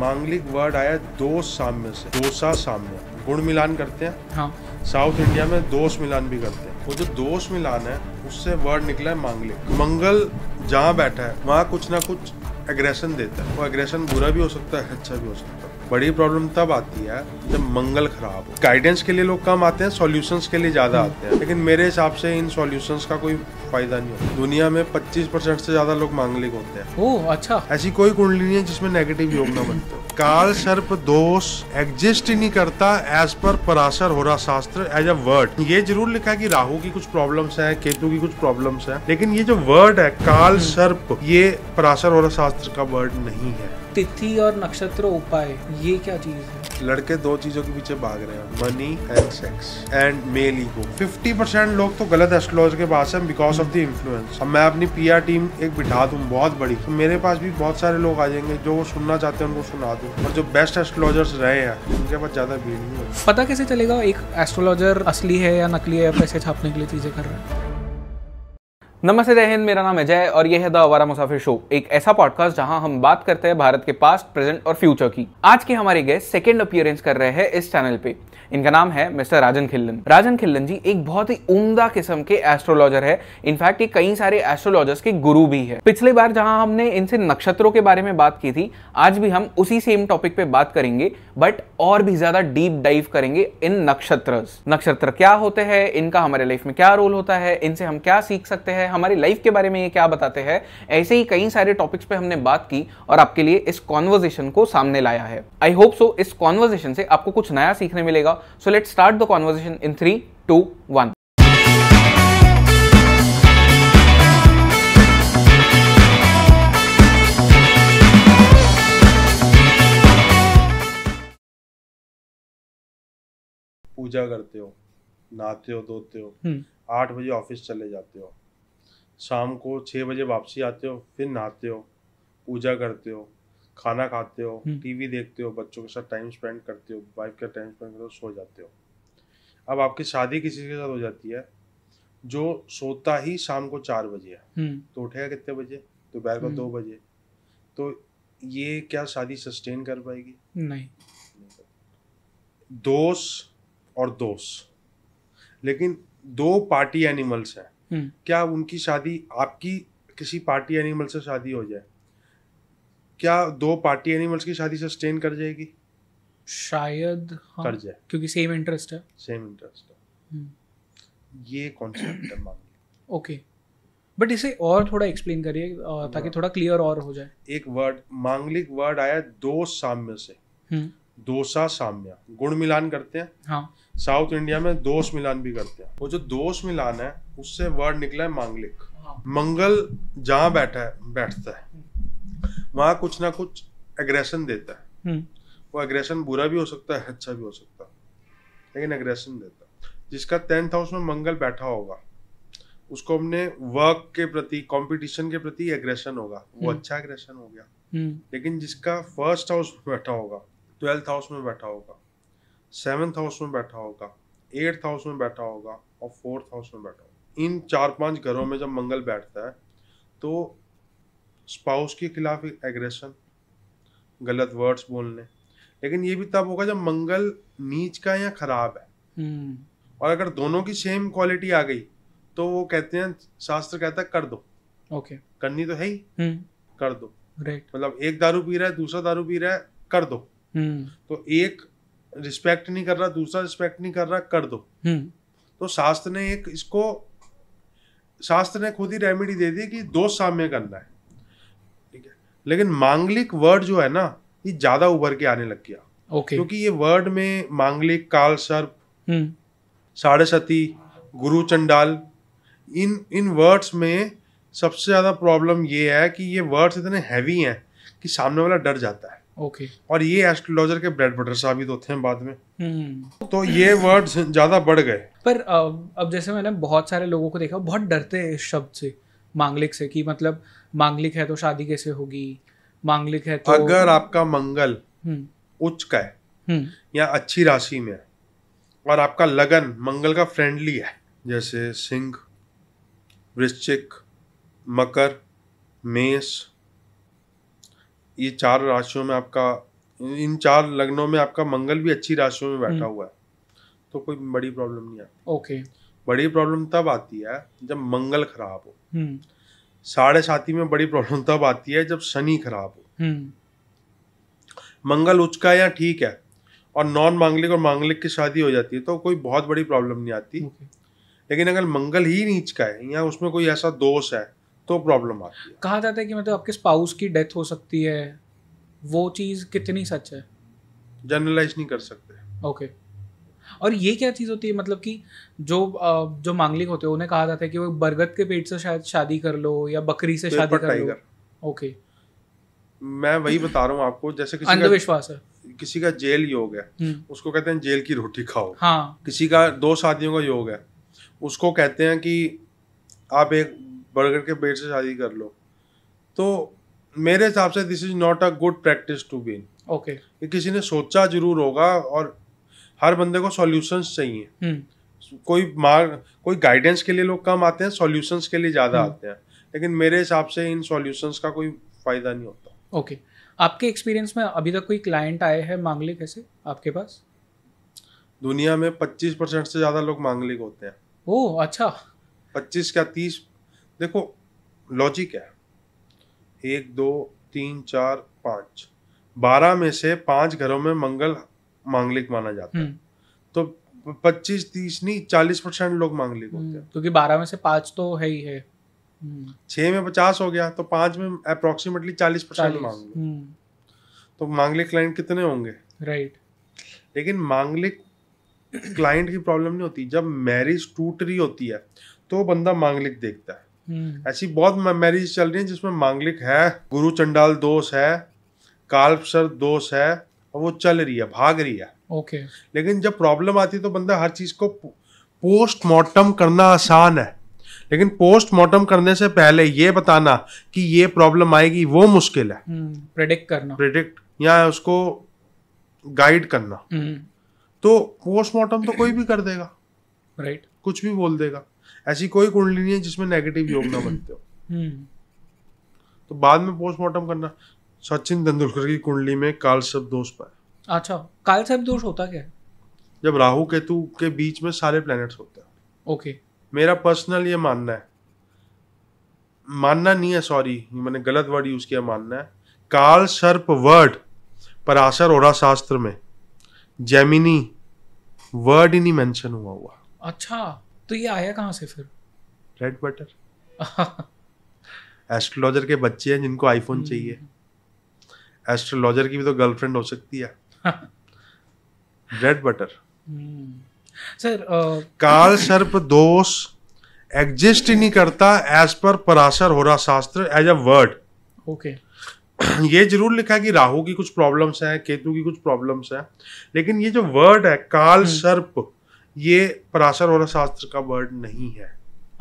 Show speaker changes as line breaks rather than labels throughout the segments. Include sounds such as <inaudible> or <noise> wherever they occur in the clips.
मांगलिक वर्ड आया दो साम्य से दोसा साम्य गुण मिलान करते हैं हाँ साउथ इंडिया में दोष मिलान भी करते हैं वो जो दोष मिलान है उससे वर्ड निकला है मांगलिक मंगल जहाँ बैठा है वहाँ कुछ ना कुछ एग्रेशन देता है वो एग्रेशन बुरा भी हो सकता है अच्छा भी हो सकता है बड़ी प्रॉब्लम तब आती है जब मंगल खराब हो गाइडेंस के लिए लोग कम आते हैं सॉल्यूशंस के लिए ज़्यादा आते हैं लेकिन मेरे हिसाब से इन सॉल्यूशंस का कोई फायदा नहीं होता दुनिया में 25 परसेंट से ज्यादा लोग मांगलिक होते हैं ओ, अच्छा ऐसी कोई कुंडली नहीं है जिसमें नेगेटिव योग ना बनते काल सर्प दोष एग्जिस्ट ही नहीं करता एज पर पराशर होरा शास्त्र एज अ वर्ड ये जरूर लिखा है कि राहु की कुछ प्रॉब्लम्स है केतु की कुछ प्रॉब्लम्स है लेकिन ये जो वर्ड है काल हम्म। सर्प ये पराशर होरा शास्त्र का वर्ड नहीं है तिथि और नक्षत्र उपाय ये क्या चीज है लड़के दो चीजों के पीछे भाग रहे हैं money and sex and male ego 50 percent लोग तो गलत एस्ट्रोलॉजर के पास है बिकॉज ऑफ द इन्फ्लुएंस अब मैं अपनी आर टीम एक बिठा दू बहुत बड़ी तो मेरे पास भी बहुत सारे लोग आ जाएंगे जो वो सुनना चाहते हैं उनको सुना दू और जो बेस्ट एस्ट्रोलॉजर्स रहे हैं उनके पास ज्यादा भीड़ नहीं है पता कैसे चलेगा एक
एस्ट्रोलॉजर असली है या नकली है पैसे छापने के लिए चीजें कर रहे हैं नमस्ते जय हिंद मेरा नाम अजय और यह है द अवारा मुसाफिर शो एक ऐसा पॉडकास्ट जहां हम बात करते हैं भारत के पास्ट प्रेजेंट और फ्यूचर की आज के हमारे गेस्ट सेकेंड अपियरेंस कर रहे हैं इस चैनल पे इनका नाम है मिस्टर राजन खिल्लन राजन खिल्लन जी एक बहुत ही उम्दा किस्म के एस्ट्रोलॉजर है इनफैक्ट ये कई सारे एस्ट्रोलॉजर्स के गुरु भी है पिछले बार जहाँ हमने इनसे नक्षत्रों के बारे में बात की थी आज भी हम उसी सेम टॉपिक पे बात करेंगे बट और भी ज्यादा डीप डाइव करेंगे इन नक्षत्र नक्षत्र क्या होते हैं इनका हमारे लाइफ में क्या रोल होता है इनसे हम क्या सीख सकते हैं हमारी लाइफ के बारे में ये क्या बताते हैं ऐसे ही कई सारे टॉपिक्स पे हमने बात की और आपके लिए इस कॉन्वर्जेशन को सामने लाया है आई होप सो इस कॉन्वर्जेशन से आपको कुछ नया सीखने मिलेगा so let start the conversation in three two one
पूजा करते हो नहाते हो धोते हो हम्म। आठ बजे ऑफिस चले जाते हो शाम को छः बजे वापसी आते हो फिर नहाते हो पूजा करते हो खाना खाते हो हम्म। टीवी देखते हो बच्चों के साथ टाइम स्पेंड करते हो वाइफ का टाइम स्पेंड करते हो सो जाते हो अब आपकी शादी किसी के साथ हो जाती है जो सोता ही शाम को चार बजे है हम्म। तो उठेगा कितने बजे दोपहर को दो बजे तो ये क्या शादी सस्टेन कर पाएगी नहीं दोस्त और दोस्त लेकिन दो पार्टी एनिमल्स हैं हम्म। क्या उनकी शादी आपकी किसी पार्टी एनिमल से शादी हो जाए क्या दो पार्टी एनिमल्स की शादी सस्टेन कर जाएगी शायद हाँ, कर जाए क्योंकि सेम इंटरेस्ट है सेम इंटरेस्ट है हम्म। ये कॉन्सेप्ट है मामले
ओके बट इसे और थोड़ा एक्सप्लेन करिए ताकि हाँ। थोड़ा क्लियर और हो जाए
एक वर्ड मांगलिक वर्ड आया दो साम्य से हम्म। दोसा साम्या गुण मिलान करते हैं हाँ साउथ इंडिया में दोष मिलान भी करते हैं वो जो दोष मिलान है उससे वर्ड निकला है मांगलिक हाँ। मंगल जहां बैठा है बैठता है वहां कुछ ना कुछ एग्रेशन देता है हम्म। वो एग्रेशन बुरा भी हो सकता है अच्छा भी हो सकता है लेकिन एग्रेशन देता है जिसका टेंथ हाउस में मंगल बैठा होगा उसको हमने वर्क के प्रति कंपटीशन के प्रति एग्रेशन होगा वो हम्म। अच्छा एग्रेशन हो गया हम्म। लेकिन जिसका फर्स्ट हाउस बैठा होगा ट्वेल्थ हाउस में बैठा होगा सेवन्थ हाउस में बैठा होगा एट्थ हाउस में बैठा होगा और फोर्थ हाउस में बैठा होगा इन चार पांच घरों में जब मंगल बैठता है तो स्पाउस के खिलाफ एग्रेशन गलत वर्ड्स बोलने लेकिन ये भी तब होगा जब मंगल नीच का या खराब है हम्म। और अगर दोनों की सेम क्वालिटी आ गई तो वो कहते हैं शास्त्र कहता है कर दो ओके okay. करनी तो है ही हम्म। कर दो राइट right. मतलब एक दारू पी रहा है दूसरा दारू पी रहा है कर दो हम्म। तो एक रिस्पेक्ट नहीं कर रहा दूसरा रिस्पेक्ट नहीं कर रहा कर दो हम्म। तो शास्त्र ने एक इसको शास्त्र ने खुद ही रेमेडी दे दी कि दो साम्य करना है ठीक है लेकिन मांगलिक वर्ड जो है ना ये ज्यादा उभर के आने लग गया ओके क्योंकि ये वर्ड में मांगलिक काल सर्प हम्म। साढ़े सती गुरु चंडाल इन इन वर्ड्स में सबसे ज्यादा प्रॉब्लम ये है कि ये वर्ड्स इतने हैवी हैं कि सामने वाला डर जाता है ओके और ये एस्ट्रोलॉजर के ब्रेड बटर साबित होते हैं बाद में हम्म। तो ये वर्ड्स ज्यादा बढ़ गए
पर अब जैसे मैंने बहुत सारे लोगों को देखा बहुत डरते हैं इस शब्द से मांगलिक से कि मतलब मांगलिक है तो शादी कैसे होगी मांगलिक है तो अगर
आपका मंगल हम्म। उच्च का है हम्म। या अच्छी राशि में है और आपका लगन मंगल का फ्रेंडली है जैसे सिंह वृश्चिक मकर मेष ये चार राशियों में आपका इन चार लग्नों में आपका मंगल भी अच्छी राशियों में बैठा हम्म। हुआ है तो कोई बड़ी प्रॉब्लम नहीं आती ओके बड़ी प्रॉब्लम तब आती है जब मंगल खराब हो हम्म। साढ़े साथी में बड़ी प्रॉब्लम तब आती है जब शनि खराब हो
हम्म।
मंगल उच्च का या ठीक है और नॉन मांगलिक और मांगलिक की शादी हो जाती है तो कोई बहुत बड़ी प्रॉब्लम नहीं आती लेकिन अगर मंगल ही नीच का है या उसमें कोई ऐसा दोष है तो प्रॉब्लम आती है कहा जाता है कि मतलब आपके स्पाउस
की डेथ हो सकती है वो चीज़ कितनी सच है
जनरलाइज नहीं कर सकते
ओके और ये क्या चीज़ होती है मतलब कि जो जो मांगलिक होते हैं उन्हें कहा जाता है कि वो बरगद के पेट से शायद शादी कर लो या बकरी से शादी कर लो ओके
मैं वही बता रहा हूँ आपको जैसे किसी अंधविश्वास है किसी का जेल योग है हम्म। उसको कहते हैं जेल की रोटी खाओ हाँ किसी का दो शादियों का योग है उसको कहते हैं कि आप एक बर्गर के पेड़ से शादी कर लो तो मेरे हिसाब से this is not a good practice to be okay कि किसी ने सोचा जरूर होगा और हर बंदे को सॉल्यूशंस चाहिए hmm. कोई मार्ग कोई गाइडेंस के लिए लोग कम आते हैं सॉल्यूशंस के लिए ज़्यादा hmm. हम्म। आते हैं लेकिन मेरे हिसाब से इन सॉल्यूशंस का कोई फ़ायदा नहीं होता
ओके okay. आपके एक्सपीरियंस में अभी तक कोई क्लाइंट आए हैं मांगलिक कैसे आपके पास
दुनिया में पच्चीस से ज़्यादा लोग मांगलिक होते हैं ओह अच्छा पच्चीस का तीस देखो लॉजिक है एक दो तीन चार पाँच बारह में से पांच घरों में मंगल मांगलिक माना जाता है हम्म। तो पच्चीस तीस नहीं चालीस परसेंट लोग मांगलिक होते हैं हम्म, क्योंकि बारह में से पांच तो है ही है हम्म। छ में पचास हो गया तो पांच में अप्रोक्सीमेटली चालीस परसेंट मांग तो मांगलिक क्लाइंट कितने होंगे राइट लेकिन मांगलिक क्लाइंट की प्रॉब्लम नहीं होती जब मैरिज टूट रही होती है तो बंदा मांगलिक देखता है हम्म। ऐसी बहुत मैरिज चल रही है जिसमें मांगलिक है गुरु चंडाल दोष है काल्पसर दोष है और वो चल रही है भाग रही है ओके लेकिन जब प्रॉब्लम आती है तो बंदा हर चीज को पोस्टमार्टम करना आसान है लेकिन पोस्टमार्टम करने से पहले ये बताना कि ये प्रॉब्लम आएगी वो मुश्किल है प्रिडिक्ट हम्म, करना प्रिडिक्ट या उसको गाइड करना हम्म। तो पोस्टमार्टम तो कोई भी कर देगा राइट right. कुछ भी बोल देगा ऐसी कोई कुंडली नहीं है जिसमें नेगेटिव योग ना बनते हो हम्म। तो बाद में पोस्टमार्टम करना सचिन तेंदुलकर की कुंडली में काल सब दोष पाए
अच्छा काल सब दोष होता क्या
जब राहु केतु के बीच में सारे प्लैनेट्स होते हैं ओके मेरा पर्सनल ये मानना है मानना नहीं है सॉरी मैंने गलत वर्ड यूज किया मानना है काल सर्प वर्ड पराशर और शास्त्र में जैमिनी वर्ड ही नहीं मेंशन हुआ हुआ
अच्छा तो ये आया कहाँ से फिर
रेड बटर एस्ट्रोलॉजर के बच्चे हैं जिनको आईफोन हम्म। चाहिए एस्ट्रोलॉजर की भी तो गर्लफ्रेंड हो सकती है रेड बटर सर काल सर्प दोष एग्जिस्ट ही नहीं करता एज पर पराशर हो रहा शास्त्र एज अ वर्ड ओके ये जरूर लिखा है कि राहु की कुछ प्रॉब्लम्स हैं केतु की कुछ प्रॉब्लम्स हैं लेकिन ये जो वर्ड है काल हम्म। सर्प ये पराशर और शास्त्र का वर्ड नहीं है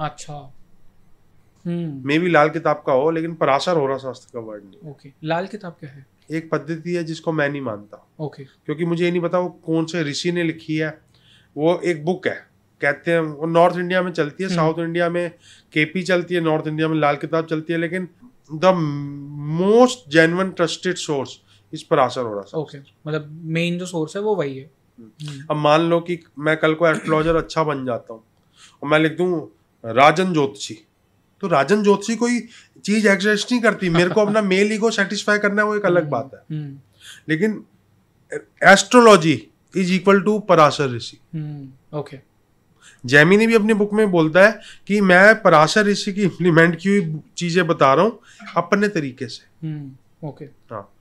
अच्छा मे हम्म। भी लाल किताब का हो लेकिन पराशर होरा शास्त्र का वर्ड नहीं ओके लाल किताब क्या है एक पद्धति है जिसको मैं नहीं मानता ओके क्योंकि मुझे ये नहीं पता वो कौन से ऋषि ने लिखी है वो एक बुक है कहते हैं वो नॉर्थ इंडिया में चलती है साउथ हम्म। इंडिया में केपी चलती है नॉर्थ इंडिया में लाल किताब चलती है लेकिन the most genuine trusted source is Parashar हो रहा ओके मतलब मेन जो सोर्स है वो वही है अब मान लो कि मैं कल को एस्ट्रोलॉजर अच्छा बन जाता हूँ और मैं लिख दू राजन ज्योतिषी तो राजन ज्योतिषी कोई चीज एग्जिस्ट नहीं करती मेरे को अपना मेल ईगो सेटिस्फाई करना है वो एक अलग हम्म, बात
है हम्म।
लेकिन astrology is equal to Parashar Rishi okay Jaimini भी अपनी बुक में बोलता है कि मैं पराशर ऋषि की इम्प्लीमेंट की हुई चीजें बता रहा हूँ अपने तरीके से ओके
हम्म, okay.
हाँ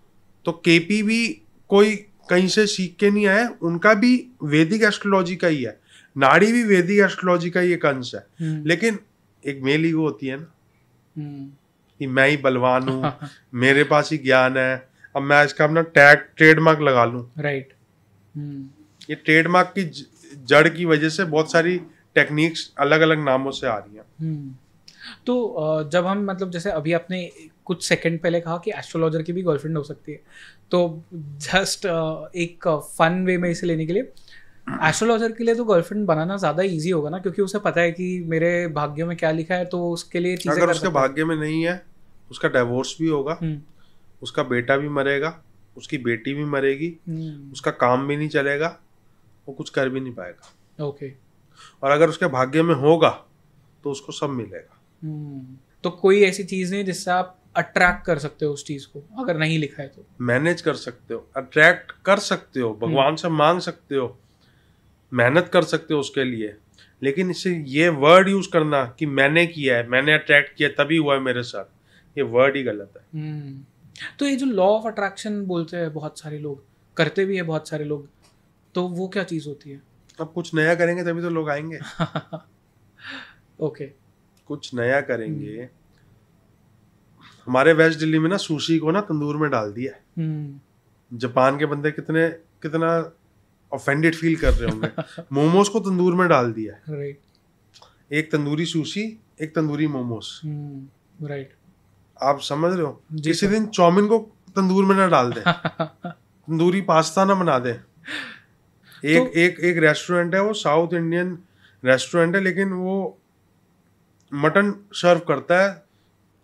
तो केपी भी कोई कहीं से सीख के नहीं आए उनका भी वैदिक एस्ट्रोलॉजी का ही है नाड़ी भी वैदिक एस्ट्रोलॉजी का ही एक अंश है हम्म। लेकिन एक मेल ईगो होती है ना हम्म। कि मैं ही बलवान हूँ हाँ। मेरे पास ही ज्ञान है अब मैं इसका अपना टैग ट्रेडमार्क लगा लू राइट हम्म। ये ट्रेडमार्क की जड़ की वजह से बहुत सारी टेक्निक्स अलग अलग नामों से आ रही
हैं तो जब हम मतलब जैसे अभी आपने कुछ सेकंड पहले कहा कि एस्ट्रोलॉजर की भी गर्लफ्रेंड हो सकती है तो जस्ट uh, एक फन uh, वे में इसे लेने के लिए एस्ट्रोलॉजर के लिए तो गर्लफ्रेंड बनाना ज्यादा इजी होगा ना क्योंकि उसे पता है कि मेरे भाग्य में क्या लिखा है तो उसके लिए चीजें अगर उसके
भाग्य में नहीं है उसका डिवोर्स भी होगा हम्म। उसका बेटा भी मरेगा उसकी बेटी भी मरेगी हम्म। उसका काम भी नहीं चलेगा वो कुछ कर भी नहीं पाएगा ओके और अगर उसके भाग्य में होगा तो उसको सब मिलेगा हम्म। तो कोई ऐसी
चीज नहीं जिससे आप अट्रैक्ट कर सकते हो उस चीज को अगर नहीं लिखा है तो
मैनेज कर सकते हो अट्रैक्ट कर सकते हो भगवान से मांग सकते हो मेहनत कर सकते हो उसके लिए लेकिन इसे ये वर्ड यूज करना कि मैंने किया है मैंने अट्रैक्ट किया तभी हुआ है मेरे साथ ये वर्ड ही गलत है
हम्म,
तो ये जो लॉ ऑफ अट्रैक्शन बोलते हैं बहुत सारे लोग करते भी है बहुत सारे लोग तो वो क्या चीज होती है अब कुछ नया करेंगे तभी तो लोग आएंगे ओके <laughs> okay.
कुछ नया करेंगे हमारे वेस्ट दिल्ली में ना सुशी को ना तंदूर में डाल दिया
हम्म।
जापान के बंदे कितने कितना ऑफेंडेड फील कर रहे होंगे <laughs> मोमोज को तंदूर में डाल दिया
राइट
एक तंदूरी सुशी एक तंदूरी मोमोज राइट हम्म, आप समझ रहे हो किसी दिन चौमिन को तंदूर में ना डाल दें <laughs> तंदूरी पास्ता ना बना दें एक तो, एक एक रेस्टोरेंट है वो साउथ इंडियन रेस्टोरेंट है लेकिन वो मटन सर्व करता है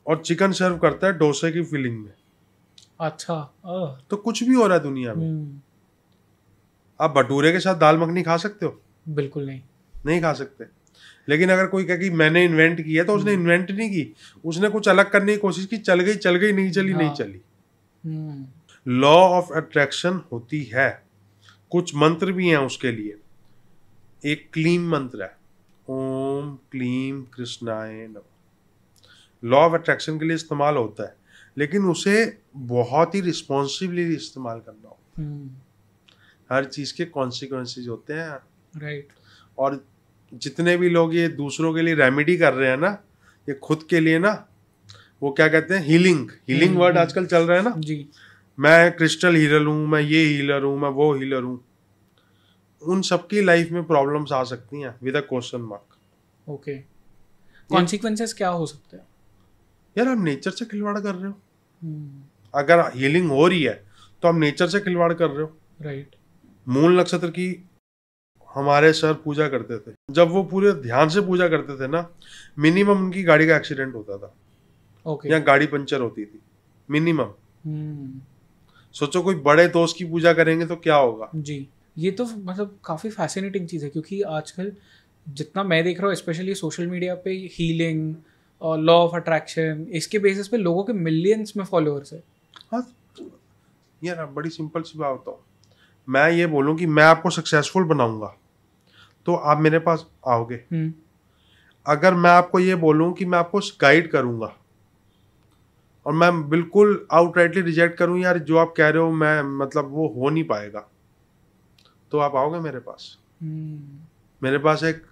और चिकन सर्व करता है डोसे की फिलिंग में अच्छा तो कुछ भी हो रहा है दुनिया में हम्म। आप भटूरे के साथ दाल मखनी खा सकते हो बिल्कुल नहीं नहीं खा सकते लेकिन अगर कोई कहे कि मैंने इन्वेंट किया तो उसने इन्वेंट हम्म। नहीं की उसने कुछ अलग करने की कोशिश की चल गई चल गई नहीं चली नहीं हाँ।
चली
लॉ ऑफ अट्रैक्शन होती है कुछ मंत्र भी हैं उसके लिए एक क्लीम मंत्र है ओम क्लीम कृष्णाय नमः लॉ ऑफ अट्रैक्शन के लिए इस्तेमाल होता है लेकिन उसे बहुत ही रिस्पॉन्सिबली इस्तेमाल करना
होता है hmm.
हर चीज़ के कॉन्सिक्वेंसेज होते हैं
राइट right.
और जितने भी लोग ये दूसरों के लिए रेमेडी कर रहे हैं ना ये खुद के लिए ना वो क्या कहते हैं हीलिंग हीलिंग वर्ड आजकल चल रहा है ना जी मैं क्रिस्टल हीलर हूँ मैं ये हीलर हूँ मैं वो हीलर हूँ उन सबकी लाइफ में प्रॉब्लम्स आ सकती हैं with a question mark okay consequences क्या हो सकते हैं यार हम नेचर से खिलवाड़ कर रहे हो हम्म। अगर हीलिंग हो रही है तो हम नेचर से खिलवाड़ कर रहे हो राइट मूल नक्षत्र की हमारे सर पूजा करते थे जब वो पूरे ध्यान से पूजा करते थे ना मिनिमम उनकी गाड़ी का एक्सीडेंट होता था ओके या गाड़ी पंचर होती थी मिनिमम हम्म। सोचो कोई बड़े दोस्त की पूजा करेंगे तो क्या होगा
जी ये तो मतलब काफ़ी फैसिनेटिंग चीज़ है क्योंकि आजकल जितना मैं देख रहा हूँ स्पेशली सोशल मीडिया पे हीलिंग और लॉ ऑफ अट्रैक्शन इसके बेसिस पे लोगों के मिलियंस में फॉलोअर्स है हाँ
यार बड़ी सिंपल सी बात बताऊँ मैं ये बोलूँ कि मैं आपको सक्सेसफुल बनाऊंगा तो आप मेरे पास आओगे हम्म। अगर मैं आपको ये बोलूँ कि मैं आपको गाइड करूँगा और मैं बिल्कुल आउटराइटली रिजेक्ट करूँ यार जो आप कह रहे हो मैं मतलब वो हो नहीं पाएगा तो आप आओगे मेरे पास
हम्म।
मेरे पास एक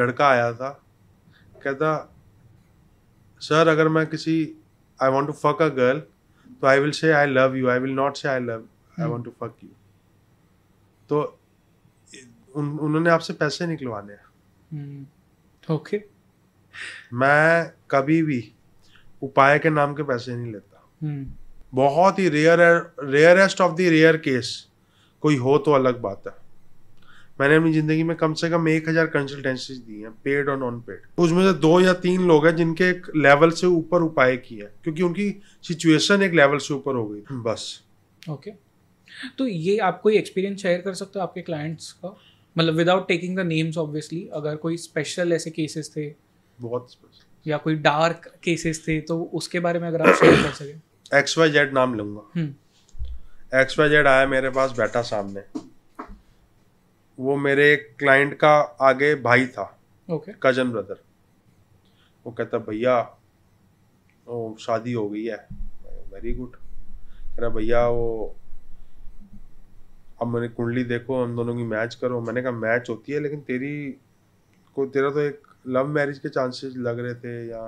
लड़का आया था कहता सर अगर मैं किसी I want to fuck a girl तो I will say I love you I will not say I love I want to fuck you तो उन्होंने आपसे पैसे निकलवाने
हैं ओके hmm.
मैं कभी भी उपाय के नाम के पैसे नहीं लेता hmm. बहुत ही rare rarest of the rare case कोई हो तो अलग बात है मैंने अपनी जिंदगी में कम से कम एक हजार कंसल्टेंसीज दी हैं पेड और नॉन पेड उसमें से दो या तीन लोग हैं जिनके एक लेवल से ऊपर उपाय किया क्योंकि उनकी सिचुएशन एक लेवल से ऊपर हो गई बस
ओके okay.
तो ये आप कोई एक्सपीरियंस शेयर कर सकते हो आपके क्लाइंट्स का मतलब without taking the names obviously अगर कोई स्पेशल ऐसे केसेस थे बहुत स्पेशल या कोई डार्क केसेस थे तो उसके बारे में अगर आप शेयर कर सकें
एक्स वाई जेड नाम लूंगा एक्स वाई जेड आया मेरे पास बैठा सामने वो मेरे क्लाइंट का आगे भाई था ओके okay. कजन ब्रदर वो कहता भैया वो शादी हो गई है वेरी गुड कह रहा भैया वो अब मैंने कुंडली देखो हम दोनों की मैच करो मैंने कहा मैच होती है लेकिन तेरी को तेरा तो एक लव मैरिज के चांसेस लग रहे थे या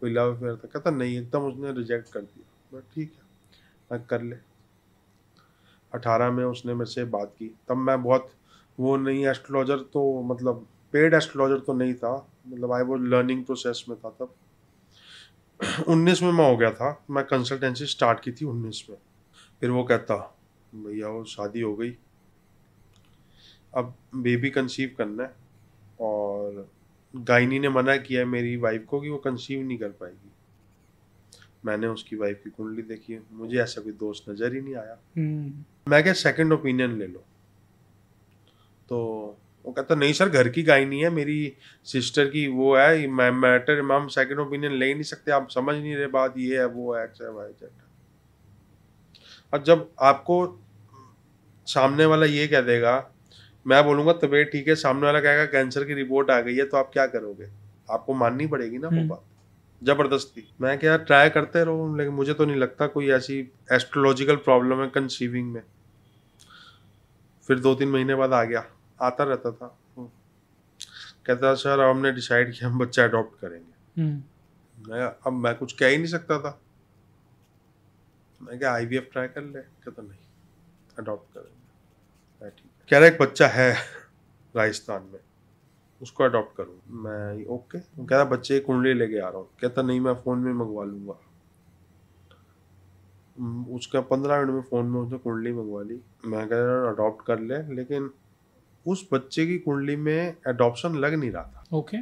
कोई लव अफेयर था कहता नहीं एकदम उसने रिजेक्ट कर दिया मैं ठीक है मैं कर ले अठारह में उसने मेरे से बात की तब मैं बहुत वो नहीं एस्ट्रोलॉजर तो मतलब पेड एस्ट्रोलॉजर तो नहीं था मतलब आई वो लर्निंग प्रोसेस में था तब उन्नीस में मैं हो गया था मैं कंसल्टेंसी स्टार्ट की थी उन्नीस में फिर वो कहता भैया वो शादी हो गई अब बेबी कंसीव करना है और गायनी ने मना किया मेरी वाइफ को कि वो कंसीव नहीं कर पाएगी मैंने उसकी वाइफ की कुंडली देखी मुझे ऐसा कोई दोस्त नज़र ही नहीं आया hmm. मैं क्या सेकंड ओपिनियन ले लो तो वो कहता नहीं सर घर की गाय नहीं है मेरी सिस्टर की वो है मैं मैटर हम सेकंड ओपिनियन ले नहीं सकते आप समझ नहीं रहे बात ये है वो है एक्स है वाई जेड और जब आपको सामने वाला ये कह देगा मैं बोलूँगा तबीयत तो ठीक है सामने वाला कहेगा कैंसर की रिपोर्ट आ गई है तो आप क्या करोगे आपको माननी पड़ेगी ना वो हम्म। बात जबरदस्ती मैं क्या ट्राई करते रहो लेकिन मुझे तो नहीं लगता कोई ऐसी एस्ट्रोलॉजिकल प्रॉब्लम है कंसीविंग में फिर दो तीन महीने बाद आ गया आता रहता था हम्म। कहता था सर हमने डिसाइड किया हम बच्चा अडॉप्ट करेंगे हम्म। मैं अब मैं कुछ कह ही नहीं सकता था मैं क्या आई ट्राई कर ले कहता नहीं अडॉप्ट करेंगे ठीक कह रहा एक बच्चा है राजस्थान में उसको अडॉप्ट करूँ मैं ओके कह रहा बच्चे कुंडली लेके आ रहा हूँ कहता नहीं मैं फ़ोन में मंगवा लूँगा हम्म, उसका पंद्रह मिनट में फ़ोन में उसने कुंडली मंगवा ली मैं कह रहा अडॉप्ट कर ले लेकिन उस बच्चे की कुंडली में एडॉप्शन लग नहीं रहा था
ओके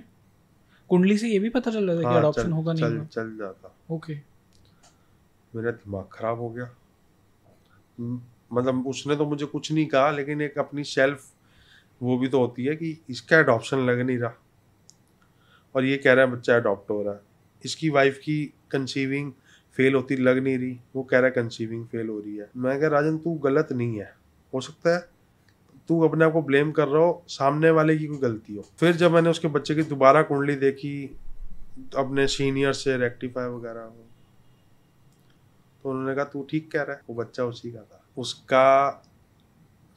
कुंडली से ये भी पता चल रहा था कि एडॉप्शन
हाँ, होगा नहीं चल, चल जाता ओके मेरा दिमाग खराब हो गया मतलब उसने तो मुझे कुछ नहीं कहा लेकिन एक अपनी सेल्फ वो भी तो होती है कि इसका एडॉप्शन लग नहीं रहा और ये कह रहा है बच्चा अडॉप्ट हो रहा है इसकी वाइफ की कंसीविंग फेल होती लग नहीं रही वो कह रहा है कंसीविंग फेल हो रही है मैं कह राजन तू गलत नहीं है हो सकता है तू अपने आप को ब्लेम कर रहा हो सामने वाले की कोई गलती हो फिर जब मैंने उसके बच्चे की दोबारा कुंडली देखी अपने सीनियर से रेक्टिफाई वगैरह हो तो उन्होंने कहा तू ठीक कह रहा है वो बच्चा उसी का था उसका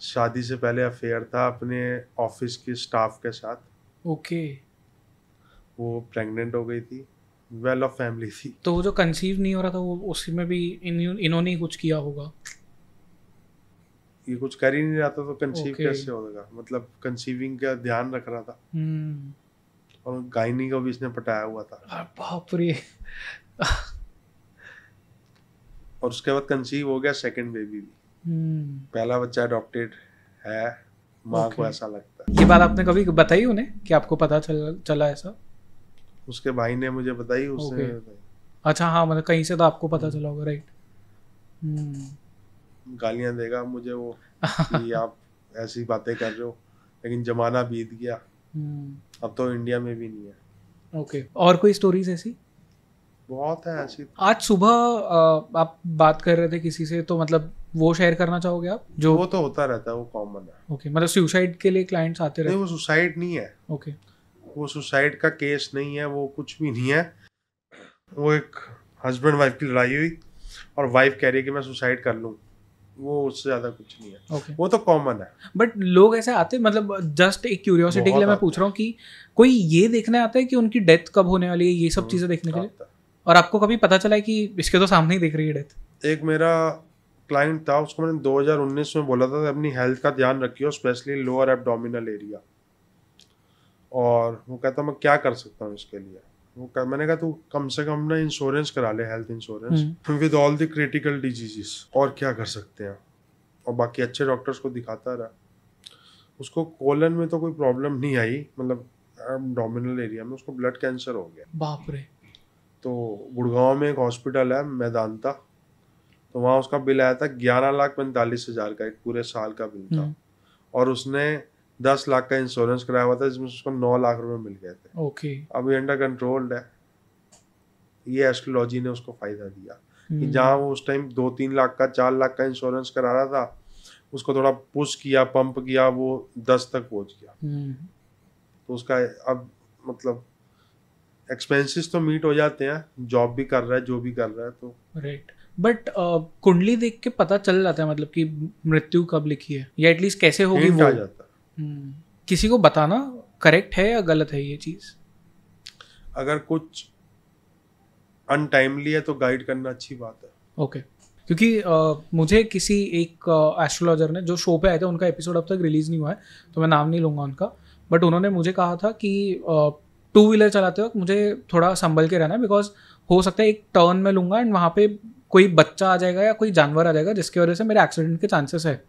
शादी से पहले अफेयर था अपने ऑफिस के स्टाफ के साथ ओके वो प्रेग्नेंट हो गई थी वेल ऑफ फैमिली थी
तो वो जो कंसीव नहीं हो रहा था वो उसी में भी इन्होंने ही कुछ किया होगा
ये कुछ कर ही नहीं रहा था तो कंसीव okay. कैसे होगा मतलब कंसीविंग का ध्यान रख रहा था hmm. और गायनी का भी इसने पटाया हुआ था बाप रे और उसके बाद कंसीव हो गया सेकंड बेबी भी
hmm.
पहला बच्चा अडॉप्टेड है माँ okay. को ऐसा लगता है
ये बात आपने कभी बताई उन्हें कि आपको पता चल, चला ऐसा
उसके भाई ने मुझे बताई उसने okay.
अच्छा हाँ मतलब कहीं से तो आपको पता चला होगा राइट हम्म।
गालियां देगा मुझे वो <laughs> कि आप ऐसी बातें कर रहे हो लेकिन जमाना बीत गया हम्म। अब तो इंडिया में भी नहीं है
ओके okay. और कोई स्टोरीज ऐसी
बहुत है ऐसी
आज सुबह आप बात कर रहे थे किसी से तो मतलब
वो शेयर करना चाहोगे आप जो वो तो होता रहता है वो कॉमन है
ओके okay. मतलब सुसाइड के लिए क्लाइंट्स आते
रहते हैं वो सुसाइड नहीं है ओके okay. वो सुसाइड का केस नहीं है वो कुछ भी नहीं है वो एक हस्बैंड वाइफ की लड़ाई हुई और वाइफ कह रही है कि मैं सुसाइड कर लूँ वो उससे ज्यादा कुछ नहीं है okay. वो तो कॉमन है
बट लोग ऐसे आते हैं मतलब जस्ट एक क्यूरियोसिटी के लिए मैं पूछ रहा हूँ कि कोई ये देखने आता है कि उनकी डेथ कब होने वाली है ये सब हम्म, चीजें देखने के लिए और आपको कभी पता चला है कि इसके तो सामने ही देख रही है डेथ
एक मेरा क्लाइंट था उसको मैंने 2019 में बोला था अपनी हेल्थ का ध्यान रखियो स्पेशली लोअर एबडोमिनल एरिया और वो कहता मैं क्या कर सकता हूँ इसके लिए वो कर, मैंने कहा तू कम से कम ना इंश्योरेंस करा ले health insurance with all the critical diseases और क्या कर सकते हैं और बाकी अच्छे डॉक्टर्स को दिखाता रहा उसको कोलन में तो कोई प्रॉब्लम नहीं आई मतलब डोमिनल एरिया में उसको ब्लड कैंसर हो गया बाप रे तो गुड़गांव में एक हॉस्पिटल है मैदानता तो वहाँ उसका बिल आया था ग्यारह लाख पैंतालीस हज़ार का एक पूरे साल का बिल था हम्म। और उसने दस लाख का इंश्योरेंस कराया हुआ था जिसमें उसको नौ लाख रुपए मिल गए थे ओके okay. अभी अंडर कंट्रोल्ड है ये एस्ट्रोलॉजी ने उसको फायदा दिया कि hmm. जहाँ वो उस टाइम दो तीन लाख का चार लाख का इंश्योरेंस करा रहा था उसको थोड़ा पुश किया पंप किया वो दस तक पहुंच गया hmm. तो उसका अब मतलब एक्सपेंसेस तो मीट हो जाते हैं जॉब भी कर रहा है जो भी कर रहा है तो
राइट बट uh, कुंडली देख के पता चल जाता है मतलब कि मृत्यु कब लिखी है या एटलीस्ट कैसे होगी वो जाता हम्म। किसी को बताना करेक्ट है या गलत है ये चीज
अगर कुछ अनटाइमली है तो गाइड करना अच्छी बात है
ओके okay. क्योंकि आ, मुझे किसी एक एस्ट्रोलॉजर ने जो शो पे आए थे उनका एपिसोड अब तक रिलीज नहीं हुआ है तो मैं नाम नहीं लूंगा उनका बट उन्होंने मुझे कहा था कि टू व्हीलर चलाते वक्त मुझे थोड़ा संभल के रहना है बिकॉज हो सकता है एक टर्न में लूंगा एंड वहाँ पे कोई बच्चा आ जाएगा या कोई जानवर आ जाएगा जिसकी वजह से मेरे एक्सीडेंट के चांसेस है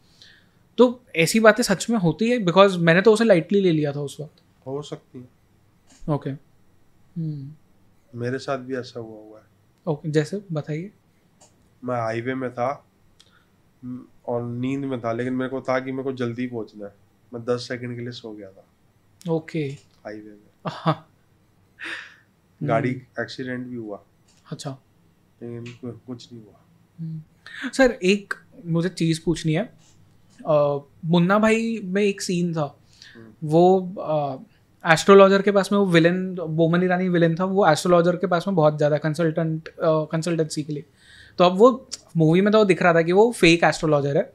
तो ऐसी बातें सच में होती है बिकॉज मैंने तो उसे लाइटली ले लिया था उस वक्त
हो सकती है ओके hmm. मेरे साथ भी ऐसा हुआ हुआ है
ओके जैसे बताइए
मैं हाईवे में था hmm, और नींद में था लेकिन मेरे को था कि मेरे को जल्दी पहुंचना है मैं दस सेकंड के लिए सो गया था ओके हाईवे में
hmm. गाड़ी
एक्सीडेंट भी हुआ अच्छा लेकिन कुछ नहीं
हुआ सर एक मुझे चीज़ पूछनी है मुन्ना भाई में एक सीन था हम्म। वो एस्ट्रोलॉजर के पास में वो विलेन बोमन ईरानी विलेन था वो एस्ट्रोलॉजर के पास में बहुत ज़्यादा कंसल्टेंट कंसल्टेंसी के लिए तो अब वो मूवी में तो दिख रहा था कि वो फेक एस्ट्रोलॉजर है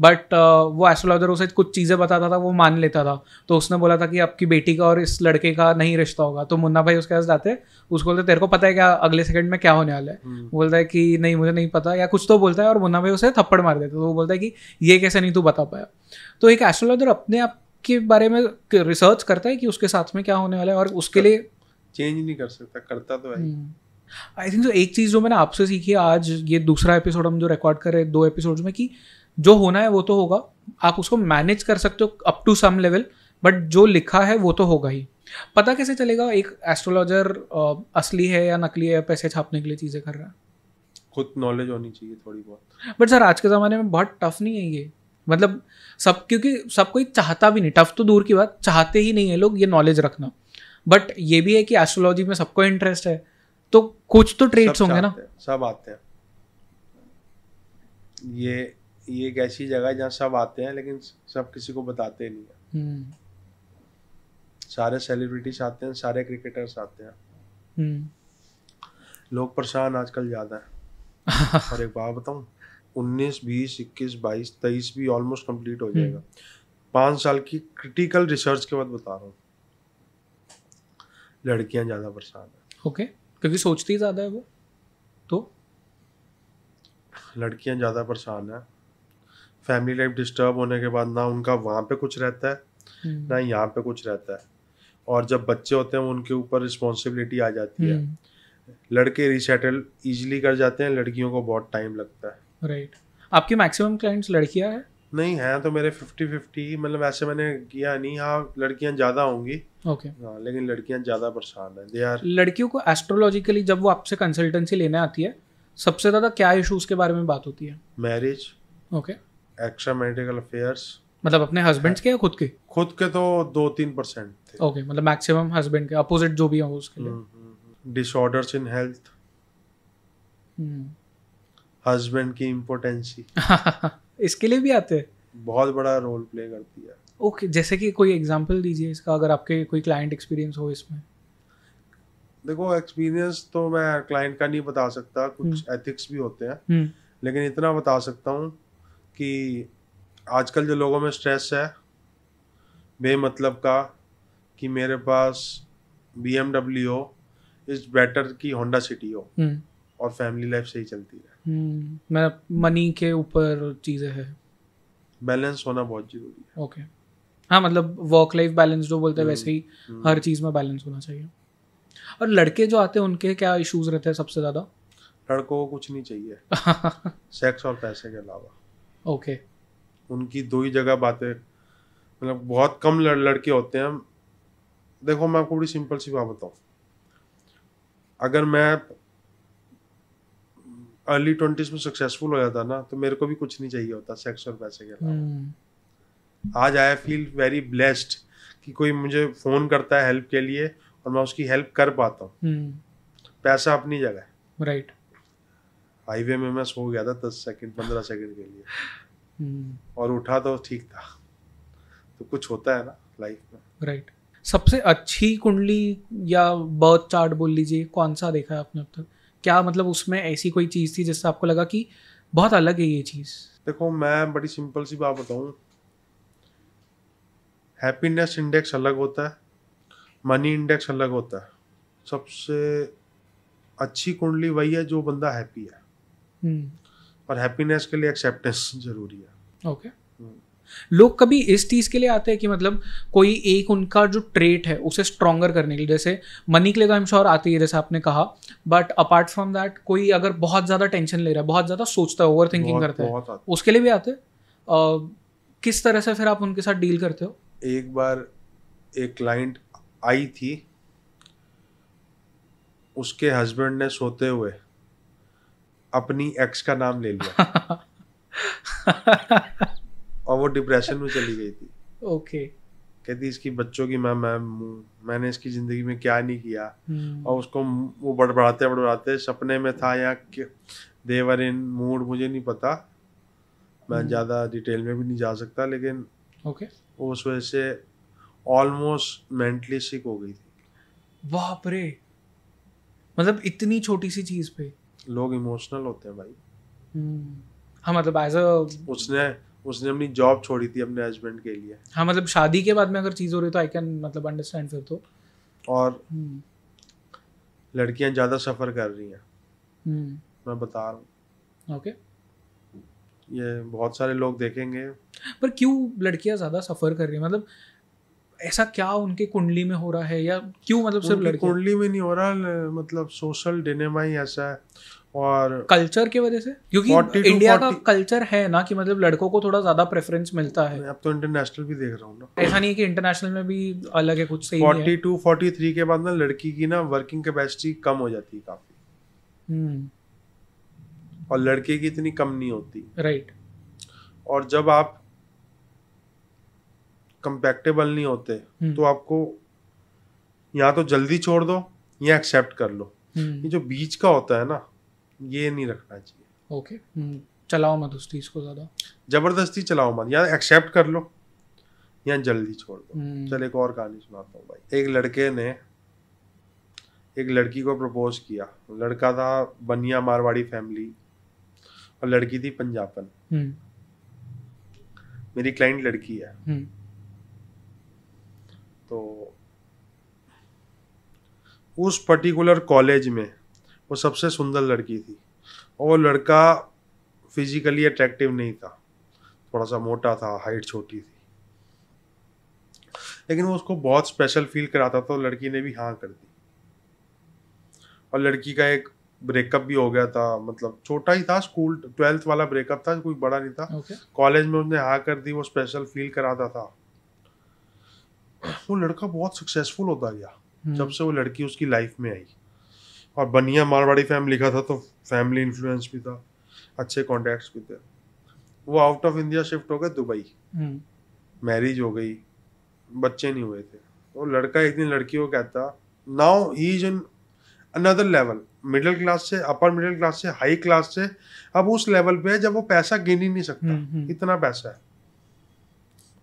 बट uh, वो एस्ट्रोलॉजर उसे कुछ चीज़ें बताता था वो मान लेता था तो उसने बोला था कि आपकी बेटी का और इस लड़के का नहीं रिश्ता होगा तो मुन्ना भाई उसके पास जाते उसको बोलते तेरे को पता है क्या अगले सेकंड में क्या होने वाला है हम्म। बोलता है कि नहीं मुझे नहीं पता या कुछ तो बोलता है और मुन्ना भाई उसे थप्पड़ मार देता तो वो बोलता है कि ये कैसे नहीं तू बता पाया तो एक एस्ट्रोलॉजर अपने आप के बारे में रिसर्च करता है कि उसके साथ में क्या होने वाला है और उसके लिए
चेंज नहीं कर सकता करता तो है
आई थिंक जो एक चीज़ जो मैंने आपसे सीखी आज ये दूसरा एपिसोड हम जो रिकॉर्ड कर रहे हैं दो एपिसोड में कि जो होना है वो तो होगा आप उसको मैनेज कर सकते हो up to some level but जो लिखा है वो तो होगा ही पता कैसे चलेगा एक एस्ट्रोलॉजर असली है या नकली है पैसे छापने के लिए चीज़ें कर रहा है
खुद नॉलेज होनी चाहिए थोड़ी बहुत
बट सर आज के ज़माने में बहुत टफ नहीं है ये मतलब सब क्योंकि सब कोई चाहता भी नहीं टफ तो दूर की बात चाहते ही नहीं है लोग ये नॉलेज रखना बट ये भी है कि एस्ट्रोलॉजी में सबको इंटरेस्ट है तो कुछ तो ट्रेड्स होंगे ना
सब आते हैं ये ये एक ऐसी जगह है जहाँ सब आते हैं लेकिन सब किसी को बताते नहीं है हम्म। सारे सेलिब्रिटीज आते हैं सारे क्रिकेटर्स आते हैं हम्म। लोग परेशान आजकल ज़्यादा है <laughs> और एक बात बताऊ उन्नीस बीस इक्कीस बाईस तेईस भी ऑलमोस्ट कंप्लीट हो हम्म। जाएगा पांच साल की क्रिटिकल रिसर्च के बाद बता रहा हूँ लड़कियां ज़्यादा परेशान है
ओके okay. क्योंकि सोचती ज़्यादा है वो तो
लड़कियां ज़्यादा परेशान है फैमिली लाइफ डिस्टर्ब होने के बाद ना उनका वहाँ पे कुछ रहता है हम्म। ना यहाँ पे कुछ रहता है और जब बच्चे होते हैं उनके ऊपर रिस्पॉन्सिबिलिटी आ जाती है हम्म। लड़के रिसेटल इजिली कर जाते हैं लड़कियों को बहुत टाइम लगता है राइट आपके मैक्सिमम क्लाइंट्स लड़कियाँ हैं नहीं है तो मेरे फिफ्टी फिफ्टी मतलब ऐसे मैंने किया नहीं हाँ लड़कियां ज़्यादा होंगी ओके okay. हाँ लेकिन लड़कियां ज़्यादा परेशान है दे आर
लड़कियों को एस्ट्रोलॉजिकली जब वो आपसे कंसल्टेंसी लेने आती है सबसे ज़्यादा क्या इशूज़ के बारे में बात होती है marriage okay okay.
Extra medical affairs मतलब अपने हस्बैंड के या खुद के खुद के तो दो तीन परसेंट थे
ओके okay, मतलब मैक्सिमम हस्बैंड के अपोजिट जो भी हो उसके
लिए डिसऑर्डर्स इन हेल्थ हस्बैंड की इम्पोर्टेंसी <laughs>
इसके लिए भी आते हैं
बहुत बड़ा रोल प्ले करती है
ओके okay, जैसे कि कोई एग्जांपल दीजिए इसका अगर आपके कोई क्लाइंट एक्सपीरियंस हो इसमें
देखो एक्सपीरियंस तो मैं क्लाइंट का नहीं बता सकता कुछ एथिक्स हम्म। भी होते हैं हम्म। लेकिन इतना बता सकता हूँ कि आजकल जो लोगों में स्ट्रेस है बेमतलब का कि मेरे पास बी एम डब्ल्यू हो इज बेटर की होंडा सिटी हो हम्म। और फैमिली लाइफ सही चलती
रहे हम्म। मैं मनी के ऊपर चीज़ें हैं
बैलेंस होना बहुत ज़रूरी
है ओके okay. हाँ मतलब वर्क लाइफ बैलेंस जो बोलते हैं वैसे ही हम्म, हर चीज़ में बैलेंस होना चाहिए और लड़के जो आते हैं उनके क्या इश्यूज रहते हैं सबसे ज़्यादा
लड़कों को कुछ नहीं चाहिए सेक्स <laughs> और पैसे के अलावा ओके उनकी दो ही जगह बातें मतलब बहुत कम लड़, लड़के होते हैं देखो मैं आपको बड़ी सिंपल सी बात बताऊं अगर मैं अर्ली ट्वेंटीज में सक्सेसफुल हो जाता ना तो मेरे को भी कुछ नहीं चाहिए होता सेक्स और पैसे के अलावा
हम्म।
आज आई फील वेरी ब्लेस्ड कि कोई मुझे फ़ोन करता है हेल्प के लिए और मैं उसकी हेल्प कर पाता हूँ हम्म। पैसा अपनी जगह राइट हाईवे में मैं सो गया था दस सेकंड पंद्रह सेकंड के लिए हम्म। और उठा तो ठीक था तो कुछ होता है ना लाइफ में
राइट सबसे अच्छी कुंडली या बर्थ चार्ट बोल लीजिए कौन सा देखा है आपने अब तक क्या मतलब उसमें ऐसी कोई चीज़ थी जिससे आपको लगा कि बहुत अलग है ये चीज़
देखो मैं बड़ी सिंपल सी बात बताऊँ हैप्पीनेस इंडेक्स अलग होता है मनी इंडेक्स अलग होता है सबसे अच्छी कुंडली वही है जो बंदा हैप्पी है हम्म। और हैप्पीनेस के लिए एक्सेप्टेंस जरूरी है ओके लोग कभी इस चीज़ के लिए आते हैं कि मतलब कोई एक
उनका जो ट्रेट है उसे स्ट्रॉन्गर करने के लिए जैसे मनी के लिए तो आई एम श्योर आती है जैसे आपने कहा बट अपार्ट फ्रॉम दैट कोई अगर बहुत ज़्यादा टेंशन ले रहा है बहुत ज़्यादा सोचता है ओवर थिंकिंग करता है उसके लिए भी आते हैं किस तरह से फिर आप उनके साथ डील करते हो
एक बार एक क्लाइंट आई थी उसके हस्बैंड ने सोते हुए अपनी एक्स का नाम ले लिया <laughs> और वो डिप्रेशन में चली गई थी ओके okay. कहती इसकी बच्चों की मैं मैं मैंने इसकी ज़िंदगी में क्या नहीं किया hmm. और उसको वो बड़बड़ाते बड़बड़ाते सपने में था या देवर इन मूड मुझे नहीं पता मैं hmm. ज़्यादा डिटेल में भी नहीं जा सकता लेकिन ओके okay. उस वजह से ऑलमोस्ट मेंटली सिक हो गई
थी वाह रे मतलब इतनी छोटी सी चीज़ पे
लोग इमोशनल होते हैं भाई
हम्म। हाँ मतलब एज अ
उसने उसने अपनी जॉब छोड़ी थी अपने हस्बैंड के लिए
हाँ मतलब शादी के बाद में अगर चीज़ हो रही तो आई कैन मतलब अंडरस्टैंड फिर तो
और हम्म। लड़कियां ज़्यादा सफ़र कर रही हैं हम्म। मैं बता रहा
हूँ ओके
ये बहुत सारे लोग देखेंगे
पर क्यों लड़कियां ज़्यादा सफ़र कर रही हैं मतलब ऐसा क्या उनके कुंडली में हो रहा है या क्यों मतलब सिर्फ कुंडली
में नहीं हो रहा मतलब सोशल डिनेमा ही ऐसा है और कल्चर की वजह से क्योंकि इंडिया 40... का
कल्चर है ना कि मतलब लड़कों को थोड़ा ज्यादा प्रेफरेंस मिलता है अब तो इंटरनेशनल भी देख रहा हूँ ना ऐसा नहीं है कि इंटरनेशनल में भी
अलग है कुछ सही फोर्टी टू फोर्टी थ्री के बाद ना लड़की की ना वर्किंग कैपेसिटी कम हो जाती है काफी हम्म। और लड़के की इतनी कम नहीं होती राइट और जब आप कंपेक्टेबल नहीं होते हम्म। तो आपको या तो जल्दी छोड़ दो या एक्सेप्ट कर लो हम्म। ये जो बीच का होता है ना ये नहीं रखना चाहिए
ओके हम्म, चलाओ मत उस चीज़ को ज़्यादा
ज़बरदस्ती चलाओ मत या एक्सेप्ट कर लो या जल्दी छोड़ दो हम्म। चल एक और कहानी सुनाता हूँ भाई एक लड़के ने एक लड़की को प्रपोज किया लड़का था बनिया मारवाड़ी फैमिली और लड़की थी पंजाबन हम्म। मेरी क्लाइंट लड़की है तो उस पर्टिकुलर कॉलेज में वो सबसे सुंदर लड़की थी और वो लड़का फिजिकली अट्रैक्टिव नहीं था थोड़ा सा मोटा था हाइट छोटी थी लेकिन वो उसको बहुत स्पेशल फील कराता था लड़की ने भी हाँ कर दी और लड़की का एक ब्रेकअप भी हो गया था मतलब छोटा ही था स्कूल ट्वेल्थ वाला ब्रेकअप था कोई बड़ा नहीं था कॉलेज okay. में उसने हाँ कर दी वो स्पेशल फील कराता था वो लड़का बहुत सक्सेसफुल होता गया hmm. जब से वो लड़की उसकी लाइफ में आई और बनिया मारवाड़ी फैम लिखा था तो फैमिली इन्फ्लुएंस भी था अच्छे कॉन्टेक्ट भी थे वो आउट ऑफ इंडिया शिफ्ट हो गए दुबई मैरिज हम्म। हो गई बच्चे नहीं हुए थे तो लड़का एक दिन लड़की को कहता now he is in another level middle class से अपर मिडिल क्लास से हाई क्लास से अब उस लेवल पे है जब वो पैसा गिन ही नहीं सकता हम्म, हम्म। इतना पैसा है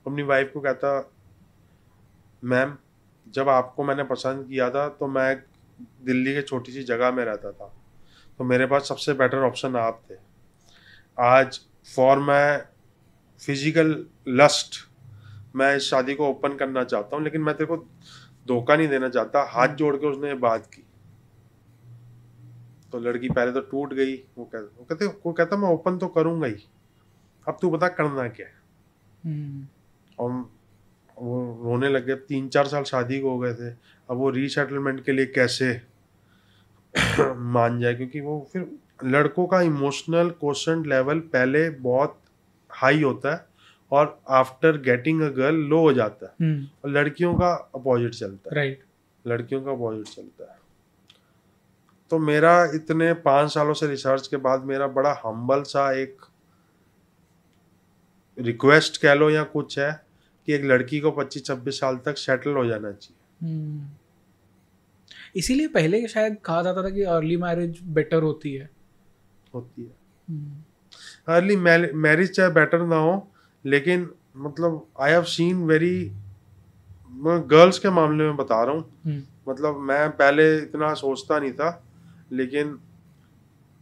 अपनी वाइफ को कहता मैम जब आपको मैंने पसंद किया था तो मैं दिल्ली के छोटी सी जगह में रहता था तो मेरे पास सबसे बेटर ऑप्शन आप थे आज फॉर मैं फिजिकल लस्ट मैं इस शादी को ओपन करना चाहता हूँ लेकिन मैं तेरे को धोखा नहीं देना चाहता हाथ हम्म। जोड़ के उसने बात की तो लड़की पहले तो टूट गई वो कहते वो कहते वो कहता मैं ओपन तो करूंगा ही अब तू बता करना क्या है हम्म। और वो रोने लग गए तीन चार साल शादी को हो गए थे अब वो रीसेटलमेंट के लिए कैसे <coughs> मान जाए क्योंकि वो फिर लड़कों का इमोशनल क्वेश्चन लेवल पहले बहुत हाई होता है और after getting a girl low हो जाता है हम्म। और लड़कियों का अपोजिट चलता है राइट right. लड़कियों का अपोजिट चलता है तो मेरा इतने पाँच सालों से रिसर्च के बाद मेरा बड़ा हम्बल सा एक रिक्वेस्ट कह लो या कुछ है कि एक लड़की को 25-26 साल तक सेटल हो जाना चाहिए
हम्म। इसीलिए पहले शायद कहा जाता था कि अर्ली
मैरिज बेटर होती है होती है अर्ली हम्म। मैरिज चाहे बेटर ना हो लेकिन मतलब आई हैव सीन वेरी मैं गर्ल्स के मामले में बता रहा हूँ हम्म। मतलब मैं पहले इतना सोचता नहीं था लेकिन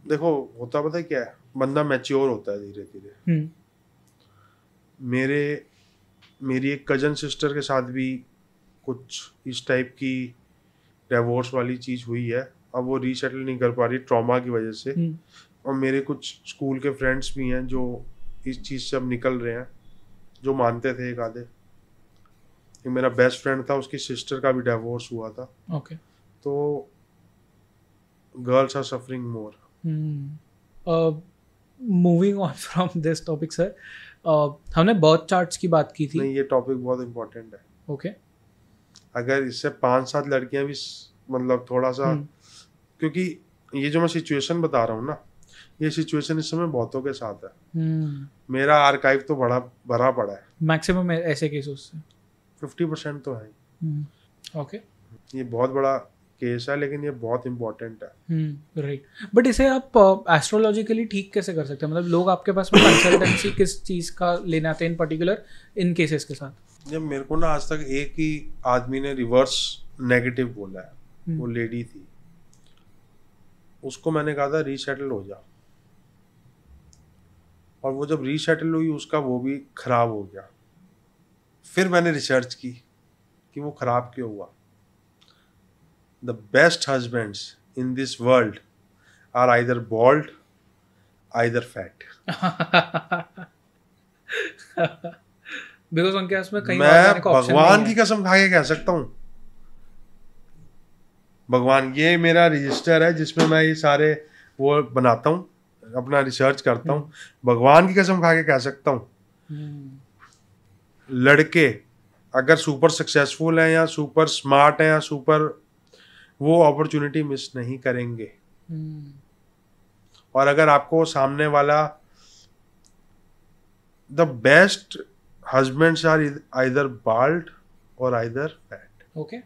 देखो होता पता क्या है बंदा मैच्योर होता है धीरे धीरे मेरे मेरी एक कज़न सिस्टर के साथ भी कुछ इस टाइप की डिवोर्स वाली चीज़ हुई है अब वो रीसेटल नहीं कर पा रही ट्रॉमा की वजह से हम्म। और मेरे कुछ स्कूल के फ्रेंड्स भी हैं जो इस चीज़ से अब निकल रहे हैं जो मानते थे एक आधे मेरा बेस्ट फ्रेंड था उसकी सिस्टर का भी डिवोर्स हुआ था ओके तो girls are suffering
more moving on from this topic sir हमने
बर्थ चार्ट्स की बात की थी नहीं ये टॉपिक बहुत इम्पोर्टेंट है ओके okay. अगर इससे पांच सात लड़कियां भी मतलब थोड़ा सा हम्म। क्योंकि ये जो मैं सिचुएशन बता रहा हूँ ना ये सिचुएशन इस समय बहुतों के साथ है हम्म। मेरा आर्काइव तो बड़ा भरा पड़ा है
मैक्सिमम ऐसे केसेस से फिफ्टी परसेंट तो है ओके
हम्म। okay.
ये बहुत बड़ा केस है लेकिन ये बहुत इंपॉर्टेंट है राइट
हम्म, बट इसे आप एस्ट्रोलॉजिकली uh, ठीक कैसे कर सकते हैं मतलब लोग आपके पास में कंसल्टेंसी <laughs> किस चीज़ का लेने आते हैं इन पर्टिकुलर इन केसेस के साथ
जब मेरे को ना आज तक एक ही आदमी ने रिवर्स नेगेटिव बोला है हुँ. हम्म। वो लेडी थी उसको मैंने कहा था रीसेटल हो जा और वो जब रीसेटल हुई उसका वो भी खराब हो गया फिर मैंने रिसर्च की कि वो खराब क्यों हुआ the best husbands in this world are either bald, either fat. Because उनके इसमें कहीं मैं भगवान की कसम खा के कह सकता हूं भगवान ये मेरा रजिस्टर है जिसमें मैं ये सारे वो बनाता हूँ अपना रिसर्च करता हूँ हम्म। भगवान की कसम खा के कह सकता हूँ हम्म। लड़के अगर सुपर सक्सेसफुल हैं या सुपर स्मार्ट हैं या सुपर वो अपॉर्चुनिटी मिस नहीं करेंगे हम्म। और अगर आपको सामने वाला the best husbands are either bald और आइदर फैट ओके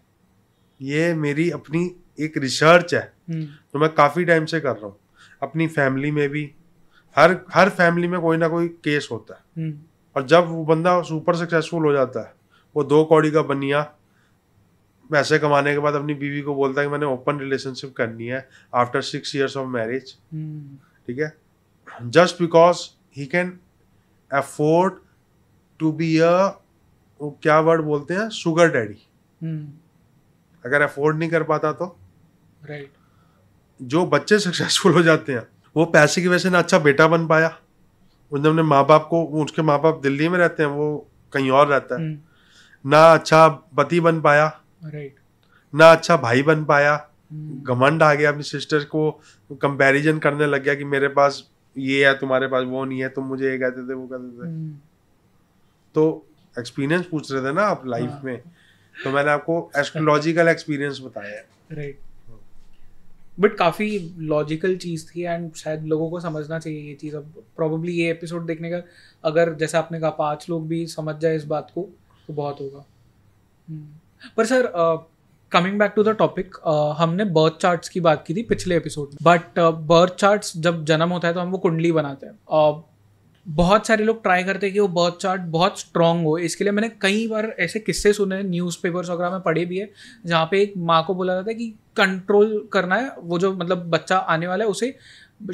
ये मेरी अपनी एक रिसर्च है हम्म। तो मैं काफ़ी टाइम से कर रहा हूँ अपनी फैमिली में भी हर हर फैमिली में कोई ना कोई केस होता है हम्म। और जब वो बंदा सुपर सक्सेसफुल हो जाता है वो दो कौड़ी का बनिया पैसे कमाने के बाद अपनी बीवी को बोलता है कि मैंने ओपन रिलेशनशिप करनी है after six years of marriage ठीक है just because he can afford to be a क्या वर्ड बोलते हैं शुगर डैडी हम्म। अगर एफोर्ड नहीं कर पाता तो राइट जो बच्चे सक्सेसफुल हो जाते हैं वो पैसे की वजह से ना अच्छा बेटा बन पाया उन्हें अपने माँ बाप को उसके माँ बाप दिल्ली में रहते हैं वो कहीं और रहता है हम्म। ना अच्छा पति बन पाया ना अच्छा भाई बन पाया घमंड आ गया अपनी सिस्टर को कंपैरिजन करने लग गया कि मेरे पास ये है तुम्हारे पास वो नहीं है तुम मुझे ये कहते थे वो कहते थे hmm. तो एक्सपीरियंस पूछ रहे थे ना आप लाइफ हाँ। में तो मैंने आपको एस्ट्रोलॉजिकल एक्सपीरियंस बताया
राइट बट काफ़ी लॉजिकल चीज़ थी एंड शायद लोगों को समझना चाहिए ये चीज़ अब प्रॉब्ली ये एपिसोड देखने का अगर जैसा आपने कहा पांच लोग भी समझ जाए इस बात को तो बहुत होगा
hmm.
पर sir coming back to the topic हमने बर्थ चार्ट्स की बात की थी पिछले एपिसोड में बट बर्थ चार्ट्स जब जन्म होता है तो हम वो कुंडली बनाते हैं uh, बहुत सारे लोग ट्राई करते हैं कि वो बर्थ चार्ट बहुत स्ट्रांग हो इसके लिए मैंने कई बार ऐसे किस्से सुने न्यूज़ पेपर्स वगैरह में पढ़े भी है जहाँ पे एक माँ को बोला जाता है कि कंट्रोल करना है वो जो मतलब बच्चा आने वाला है उसे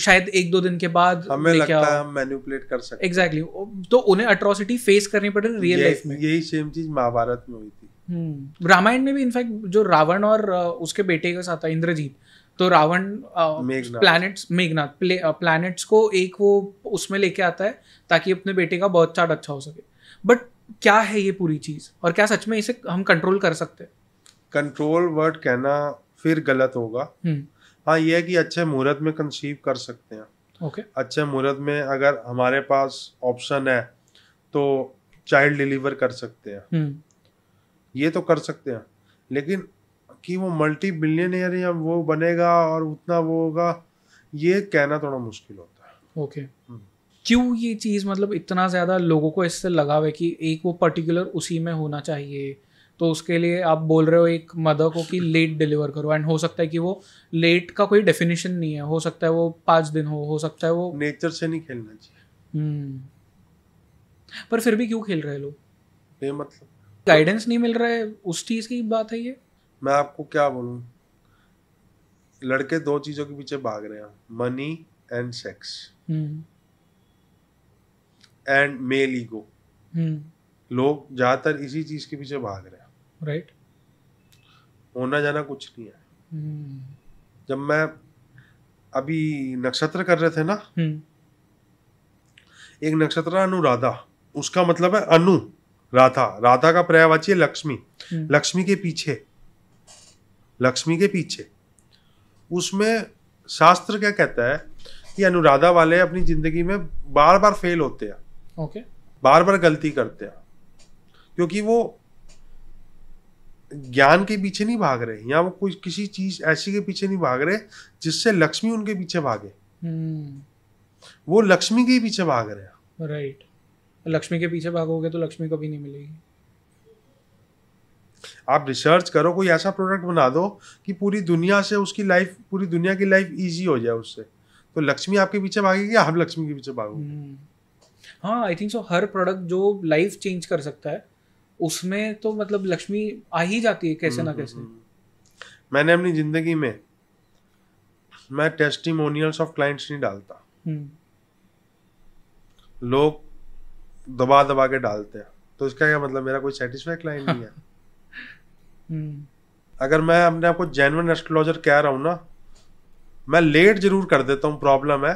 शायद एक दो दिन के बाद हमें लगता है हम
मैनिपुलेट कर सकते एग्जैक्टली
exactly. तो उन्हें अट्रोसिटी फेस करनी पड़ रही रियल लाइफ
में यही सेम चीज महाभारत में हुई थी
हम्म। रामायण में भी इनफैक्ट जो रावण और उसके बेटे के साथ था इंद्रजीत तो रावण
प्लैनेट्स
मेघनाथ प्लैनेट्स को एक वो उसमें लेके आता है ताकि अपने बेटे का बहुत चार्ट अच्छा हो सके बट क्या है ये पूरी चीज़ और क्या सच में इसे हम कंट्रोल कर
सकते हैं कंट्रोल वर्ड कहना फिर गलत होगा हम्म। हाँ ये है कि अच्छे मुहूर्त में कंसीव कर सकते हैं ओके okay. अच्छे मुहूर्त में अगर हमारे पास ऑप्शन है तो चाइल्ड डिलीवर कर सकते हैं हम्म। ये तो कर सकते हैं लेकिन कि वो मल्टी बिलियनियर या वो बनेगा और उतना वो होगा ये कहना थोड़ा मुश्किल होता है ओके okay. हम्म।
क्यों ये चीज़ मतलब इतना ज़्यादा लोगों को इससे लगाव है कि एक वो पर्टिकुलर उसी में होना चाहिए तो उसके लिए आप बोल रहे हो एक मदर को कि लेट डिलीवर करो एंड हो सकता है कि वो लेट का कोई डेफिनेशन नहीं है हो सकता है वो पाँच दिन हो हो सकता है वो नेचर से नहीं खेलना चाहिए हम्म। पर फिर भी क्यों खेल रहे लोग मतलब गाइडेंस नहीं मिल रहा है उस चीज़ की बात है ये
मैं आपको क्या बोलूँ लड़के दो चीज़ों के पीछे भाग रहे हैं money and sex and male ego लोग ज़्यादातर इसी चीज़ के पीछे भाग रहे
हैं राइट right.
होना जाना कुछ नहीं है
hmm.
जब मैं अभी नक्षत्र कर रहे थे ना hmm. एक नक्षत्र अनुराधा उसका मतलब है अनु राधा राधा का पर्यायवाची है लक्ष्मी हम्म। लक्ष्मी के पीछे लक्ष्मी के पीछे उसमें शास्त्र क्या कहता है कि अनुराधा वाले अपनी जिंदगी में बार बार फेल होते हैं ओके बार बार गलती करते हैं क्योंकि वो ज्ञान के पीछे नहीं भाग रहे या वो कुछ किसी चीज ऐसी के पीछे नहीं भाग रहे जिससे लक्ष्मी उनके पीछे भागे हम्म। वो लक्ष्मी के पीछे भाग रहे
हैं राइट
लक्ष्मी के पीछे भागोगे तो लक्ष्मी कभी नहीं मिलेगी
आप रिसर्च करो कोई ऐसा प्रोडक्ट बना दो कि पूरी दुनिया से उसकी लाइफ पूरी दुनिया की लाइफ इजी हो जाए उससे तो लक्ष्मी आपके पीछे भागेगी आप लक्ष्मी के पीछे भागोगे हम्म।
हाँ आई थिंक सो हर प्रोडक्ट जो लाइफ चेंज कर सकता है उसमें तो मतलब लक्ष्मी आ ही
जाती है कैसे ना हम्म, कैसे हम्म,
मैंने अपनी जिंदगी में मैं टेस्टिमोनियल्स ऑफ क्लाइंट्स नहीं डालता लोग दबा दबा के डालते हैं तो इसका क्या मतलब मेरा कोई सेटिस्फाई क्लाइंट नहीं है
<laughs> हम्म।
अगर मैं अपने आपको जेनवन एस्ट्रोलॉजर कह रहा हूँ ना मैं लेट जरूर कर देता हूँ प्रॉब्लम है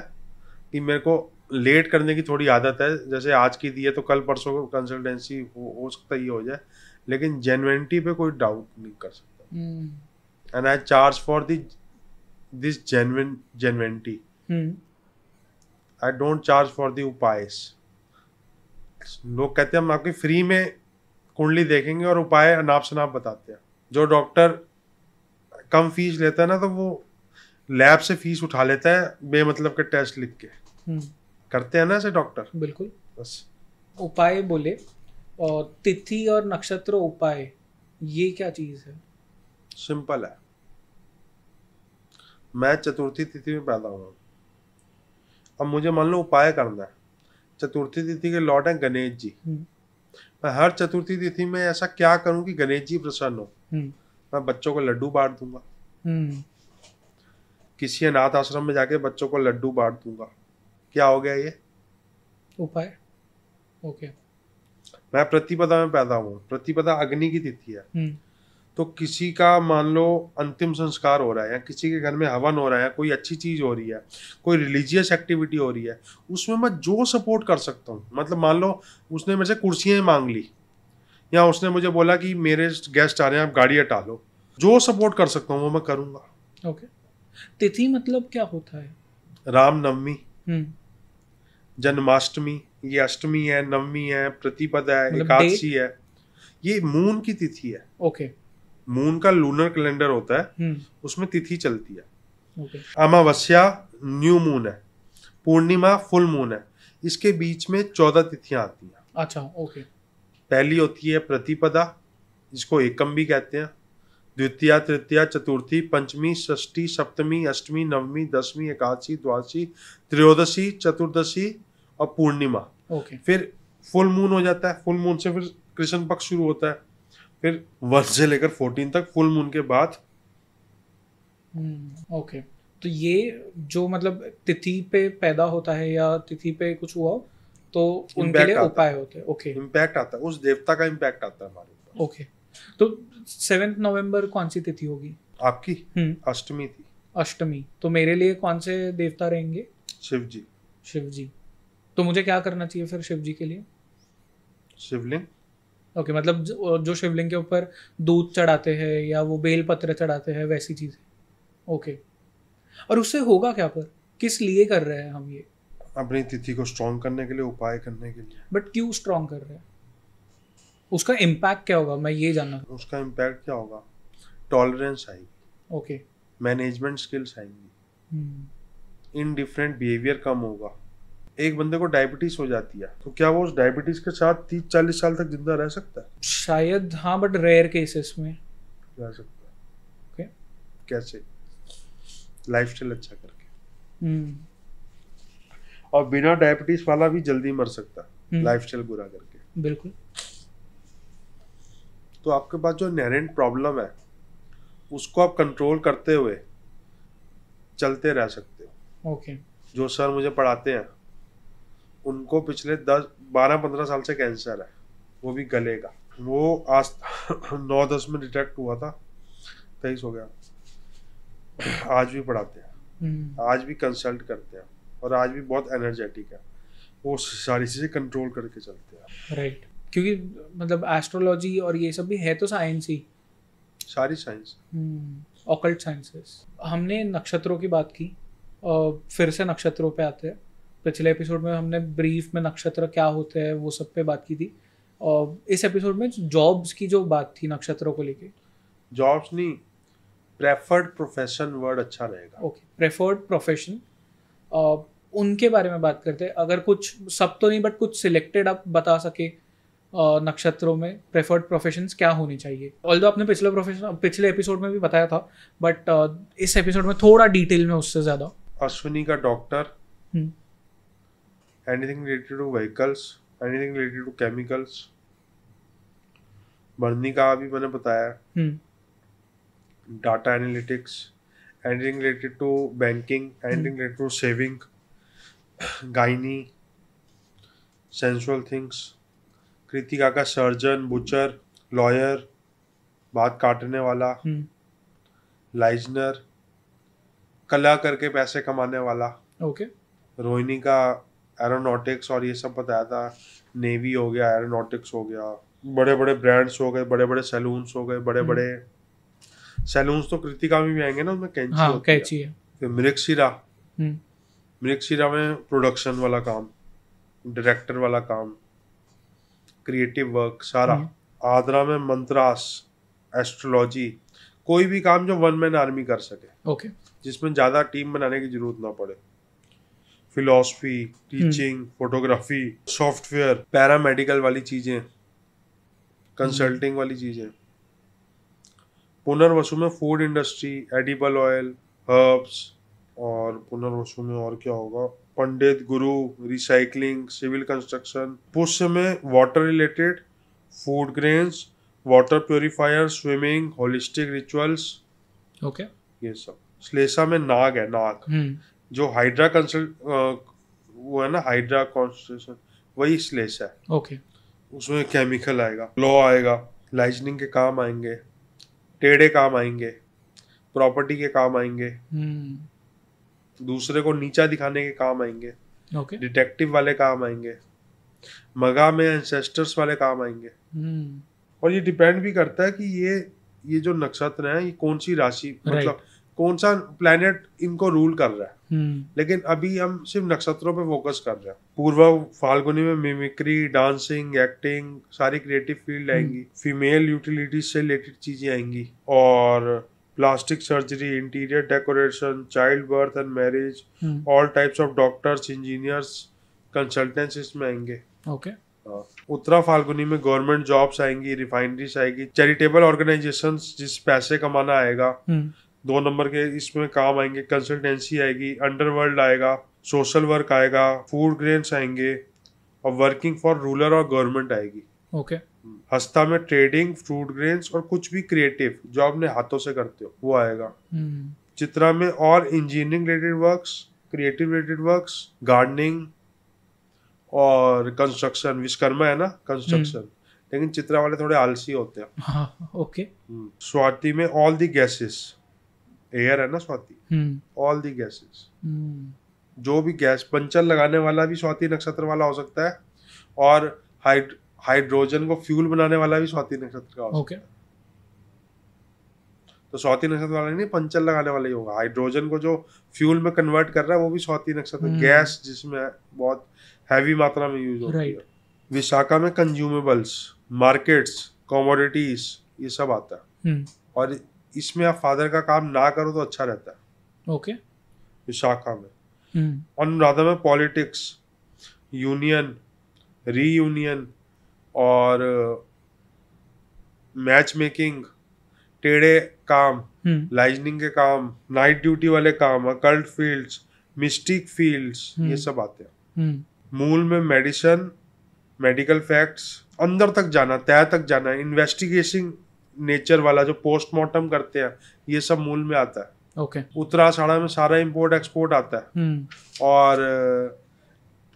कि मेरे को लेट करने की थोड़ी आदत है जैसे आज की दी है तो कल परसों को कंसल्टेंसी हो, हो सकता ये हो जाए लेकिन जेनवेनिटी पे कोई डाउट नहीं कर
सकता
and I charge for the this genuine genuinity I don't charge for the उपायस लोग कहते हैं हम आपकी फ्री में कुंडली देखेंगे और उपाय अनाप शनाप बताते हैं जो डॉक्टर कम फीस लेता है ना तो वो लैब से फीस उठा लेता है बेमतलब के टेस्ट लिख के हम्म। करते हैं ना ऐसे डॉक्टर बिल्कुल बस उपाय बोले और तिथि और नक्षत्र उपाय ये
क्या चीज है
सिंपल है मैं चतुर्थी तिथि में पैदा हुआ अब मुझे मान लो उपाय करना है चतुर्थी तिथि के लॉर्ड हैं गणेश जी हम्म। मैं हर चतुर्थी तिथि में ऐसा क्या करूं कि गणेश जी प्रसन्न हो हम्म। मैं बच्चों को लड्डू बांट दूंगा हम्म। किसी अनाथ आश्रम में जाके बच्चों को लड्डू बांट दूंगा क्या हो गया ये
उपाय
ओके
मैं प्रतिपदा में पैदा हुआ प्रतिपदा अग्नि की तिथि है तो किसी का मान लो अंतिम संस्कार हो रहा है या किसी के घर में हवन हो रहा है कोई अच्छी चीज़ हो रही है कोई रिलीजियस एक्टिविटी हो रही है उसमें मैं जो सपोर्ट कर सकता हूँ मतलब मान लो उसने मेरे से कुर्सियाँ मांग ली या उसने मुझे बोला कि मेरे गेस्ट आ रहे हैं आप गाड़ी हटा लो जो सपोर्ट कर सकता हूँ वो मैं करूँगा
ओके तिथि मतलब क्या
होता है रामनवमी हम्म। जन्माष्टमी ये अष्टमी है नवमी है प्रतिपदा है मतलब एकादशी है ये मून की तिथि है ओके okay. मून का लूनर कैलेंडर होता है हम्म। उसमें तिथि चलती
है
अमावस्या न्यू मून है पूर्णिमा फुल मून है इसके बीच में चौदह तिथियां आती हैं अच्छा ओके पहली होती है प्रतिपदा जिसको एकम भी कहते हैं द्वितीय तृतीय चतुर्थी पंचमी षष्ठी सप्तमी अष्टमी नवमी दसवीं एकादशी द्वादशी त्रयोदशी चतुर्दशी और पूर्णिमा ओके फिर फुल मून हो जाता है फुल मून से फिर कृष्ण पक्ष शुरू होता है फिर वर्ष से लेकर फोर्टीन तक फुल मून के बाद ओके हम्म, तो ये
जो मतलब तिथि पे पैदा होता है या तिथि पे कुछ हुआ तो उनके लिए उपाय होते हैं
ओके इम्पैक्ट आता है उस देवता का इम्पैक्ट आता है हमारे
ऊपर ओके तो सेवेंथ नवंबर कौन सी तिथि होगी आपकी हम्म। अष्टमी थी अष्टमी तो मेरे लिए कौन से देवता रहेंगे शिव जी शिव जी तो मुझे क्या करना चाहिए फिर शिव जी के लिए शिवलिंग ओके okay, मतलब जो, जो शिवलिंग के ऊपर दूध चढ़ाते हैं या वो बेलपत्र चढ़ाते हैं वैसी चीज़ें ओके okay. और उससे होगा क्या पर किस लिए कर रहे हैं हम ये
अपनी तिथि को स्ट्रॉन्ग करने के लिए उपाय करने के लिए
बट क्यों स्ट्रॉन्ग कर रहे हैं उसका इम्पैक्ट क्या होगा मैं ये जानना उसका इम्पैक्ट
क्या होगा टॉलरेंस आएगी ओके मैनेजमेंट स्किल्स आएंगी इन डिफरेंट बिहेवियर कम होगा एक बंदे को डायबिटीज हो जाती है तो क्या वो उस डायबिटीज के साथ तीस चालीस साल तक जिंदा रह सकता है शायद हाँ बट रेयर केसेस में रह सकता है okay. कैसे लाइफ स्टाइल अच्छा करके hmm. और बिना डायबिटीज वाला भी जल्दी मर सकता hmm. लाइफ स्टाइल बुरा करके बिल्कुल तो आपके पास जो इनहेरेंट प्रॉब्लम है उसको आप कंट्रोल करते हुए चलते रह सकते हो okay. जो सर मुझे पढ़ाते हैं उनको पिछले दस बारह पंद्रह साल से कैंसर है वो भी गले का वो आज <clears throat> नौ दस में डिटेक्ट हुआ था तेईस हो गया <clears throat> आज भी पढ़ाते हैं हम्म। आज भी कंसल्ट करते हैं और आज भी बहुत एनर्जेटिक है वो सारी चीज़ें कंट्रोल करके चलते
हैं राइट right. क्योंकि मतलब एस्ट्रोलॉजी और ये सब भी है तो साइंस ही
सारी साइंस
ऑकल्ट साइंसेस हमने नक्षत्रों की बात की और फिर से नक्षत्रों पे आते हैं पिछले एपिसोड में हमने ब्रीफ में नक्षत्र क्या होते हैं वो सब पे बात की थी और इस एपिसोड में जॉब्स की जो बात थी नक्षत्रों को लेके
जॉब्स नहीं प्रेफर्ड प्रोफेशन वर्ड अच्छा रहेगा
ओके प्रेफर्ड प्रोफेशन उनके बारे में बात करते हैं अगर कुछ सब तो नहीं बट कुछ सिलेक्टेड आप बता सके नक्षत्रों में प्रेफर्ड प्रोफेशंस क्या होनी चाहिए ऑल आपने पिछले प्रोफेशन पिछले एपिसोड में भी बताया था बट इस एपिसोड में थोड़ा डिटेल में उससे ज़्यादा
अश्विनी का doctor anything related to vehicles anything related to chemicals बर्नी का अभी मैंने बताया data analytics anything related to banking anything related to saving gynae sensual things Krittika का सर्जन बुचर लॉयर बात काटने वाला लाइजनर हम्म। कला करके पैसे कमाने वाला ओके okay. रोहिणी का एरोनॉटिक्स और ये सब बताया था नेवी हो गया एरोनॉटिक्स हो गया बड़े बड़े ब्रांड्स हो गए बड़े बड़े सैलून्स हो गए बड़े बड़े सैलून्स तो कृतिका में भी आएंगे ना उनमें कैंची हाँ, कैंची है फिर मृगशिरा हम्म। मृगशिरा में प्रोडक्शन वाला काम डायरेक्टर वाला काम क्रिएटिव वर्क सारा हम्म। आदरा में मंत्रास एस्ट्रोलॉजी कोई भी काम जो वन मैन आर्मी कर सके ओके जिसमें ज़्यादा टीम बनाने की जरूरत ना पड़े philosophy teaching photography software paramedical वाली चीज़ें कंसल्टिंग hmm. वाली चीज़ें पुनर्वसु में food industry edible oil herbs और पुनर्वसु में और क्या होगा पंडित गुरु रिसाइकलिंग सिविल कंस्ट्रक्शन पुष्य में water related food grains water purifier swimming holistic rituals okay ये सब श्लेषा में नाग है नाग hmm. जो हाइड्रा कंसल वो है ना हाइड्रा कॉन्स्टेशन वही स्लेस है ओके उसमें केमिकल आएगा लो आएगा लाइजनिंग के काम आएंगे टेढ़े काम आएंगे प्रॉपर्टी के काम आएंगे
hmm.
दूसरे को नीचा दिखाने के काम आएंगे okay. डिटेक्टिव वाले काम आएंगे मगा में एंसेस्टर्स वाले काम आएंगे
hmm.
और ये डिपेंड भी करता है कि ये ये जो नक्षत्र है ये कौन सी राशि मतलब right. मतलब कौन सा प्लेनेट इनको रूल कर रहा है हम्म। लेकिन अभी हम सिर्फ नक्षत्रों पे फोकस कर रहे हैं पूर्व फाल्गुनी में मिमिक्री डांसिंग एक्टिंग सारी क्रिएटिव हम्म। फील्ड आएंगी फीमेल यूटिलिटीज से रिलेटेड चीजें आएंगी और plastic surgery interior decoration child birth and marriage all types of doctors engineers consultants इसमें आएंगे ओके हाँ। उत्तरा फाल्गुनी में गवर्नमेंट जॉब्स आएंगी रिफाइनरीज आएगी चैरिटेबल ऑर्गेनाइजेशन जिस पैसे कमाना आएगा हम्म। दो नंबर के इसमें काम आएंगे कंसल्टेंसी आएगी अंडरवर्ल्ड आएगा सोशल वर्क आएगा फूड ग्रेन्स आएंगे और वर्किंग फॉर रूरल और गवर्नमेंट आएगी ओके okay. हस्ता में ट्रेडिंग फ्रूट ग्रेन्स और कुछ भी क्रिएटिव जो आपने हाथों से करते हो वो आएगा hmm. चित्रा में और engineering related work creative related work gardening और कंस्ट्रक्शन विश्वकर्मा है ना कंस्ट्रक्शन hmm. लेकिन चित्रा वाले थोड़े आलसी होते हैं ओके हाँ, okay. Hmm. स्वाति में ऑल दी गैसेस एयर है ना स्वाति ऑल दी गैसेस जो भी गैस पंचर लगाने वाला भी स्वाति नक्षत्र वाला हो सकता है और हाइड हाइड्रोजन को फ्यूल बनाने वाला भी स्वाति नक्षत्र का हो okay. सकता है तो स्वाति नक्षत्र वाला नहीं पंचर लगाने वाला ही होगा हाइड्रोजन को जो फ्यूल में कन्वर्ट कर रहा है वो भी स्वाति नक्षत्र गैस हम्म। जिसमें बहुत हैवी मात्रा में यूज होती right. है विशाखा में कंज्यूमेबल्स मार्केट्स कॉमोडिटीज ये सब आता है हम्म। और इसमें आप फादर का काम ना करो तो अच्छा रहता है ओके okay. इस शाखा में अनुराधा हम्म। में पॉलिटिक्स यूनियन री यूनियन और मैच मेकिंग टेढ़े काम लाइजनिंग हम्म। के काम नाइट ड्यूटी वाले काम अकल्ट फील्ड्स मिस्टिक फील्ड्स ये सब आते
हैं हम्म।
मूल में मेडिसन मेडिकल फैक्ट्स अंदर तक जाना तय तक जाना इन्वेस्टिगेशन नेचर वाला जो पोस्टमार्टम करते हैं ये सब मूल में आता है ओके okay. उत्तराषाढ़ा में सारा इम्पोर्ट एक्सपोर्ट आता है hmm. और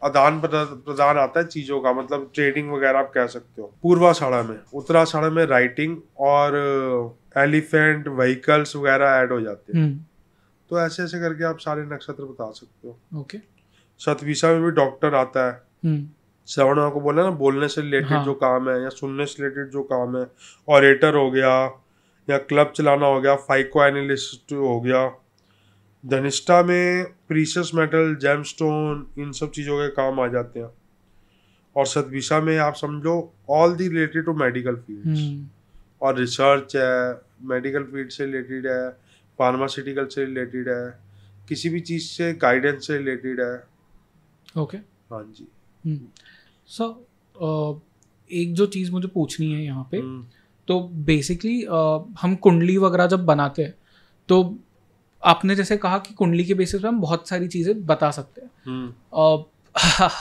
आदान प्रदान आता है चीजों का मतलब ट्रेडिंग वगैरह आप कह सकते हो पूर्वाषाढ़ा में उत्तराषाढ़ा में राइटिंग और एलिफेंट व्हीकल्स वगैरह ऐड हो जाते हैं hmm. तो ऐसे ऐसे करके आप सारे नक्षत्र बता सकते हो ओके सतविशा में भी डॉक्टर आता है hmm. श्रवण को बोला ना बोलने से रिलेटेड हाँ. जो काम है या सुनने से रिलेटेड जो काम है ऑरेटर हो गया या क्लब चलाना हो गया फाइको एनालिस्ट हो गया धनिष्ठा में प्रीशियस मेटल जेमस्टोन इन सब चीज़ों के काम आ जाते हैं और सदविशा में आप समझो all the related to medical field और रिसर्च है मेडिकल फील्ड से रिलेटेड है फार्मास्यूटिकल से रिलेटेड है किसी भी चीज़ से गाइडेंस से रिलेटेड है ओके okay. हाँ जी हुँ. हम्म। सर
uh, एक जो चीज़ मुझे पूछनी है यहाँ पे हम्म। तो बेसिकली uh, हम कुंडली वगैरह जब बनाते हैं तो आपने जैसे कहा कि कुंडली के बेसिस पे हम बहुत सारी चीज़ें बता सकते हैं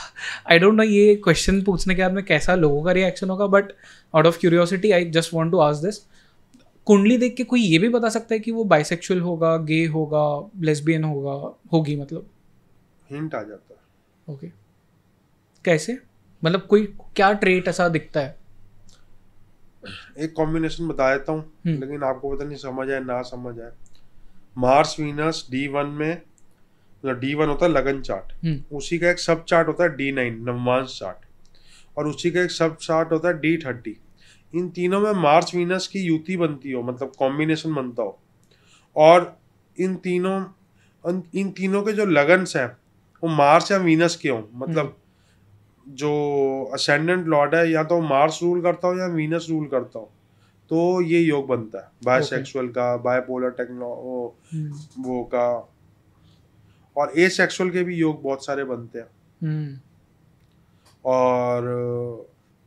आई डोंट नो ये क्वेश्चन पूछने के बाद में कैसा लोगों का रिएक्शन होगा but out of curiosity I just want to आज दिस कुंडली देख के कोई ये भी बता सकता है कि वो बाइसेक्सुअल होगा गे होगा लेस्बियन होगा होगी
मतलब हिंट आ जाता
है ओके okay. कैसे मतलब कोई क्या ट्रेट ऐसा दिखता है
एक कॉम्बिनेशन बता देता हूँ हम्म। लेकिन आपको पता नहीं समझ आए ना समझ आए मार्स वीनस डी वन में मतलब डी वन होता है लगन चार्ट हम्म। उसी का एक सब चार्ट होता है डी नाइन नवमांश चार्ट और उसी का एक सब चार्ट होता है डी थर्टी इन तीनों में मार्स वीनस की युति बनती हो मतलब कॉम्बिनेशन बनता हो और इन तीनों इन तीनों के जो लगन्स हैं वो मार्स या वीनस के हों मतलब जो असेंडेंट लॉर्ड है या तो मार्स रूल करता हो या वीनस रूल करता हो तो ये योग बनता है बायसेक्सुअल okay. का बायपोलर टेक्नो hmm. वो का और ए सेक्सुअल के भी योग बहुत सारे बनते हैं hmm. और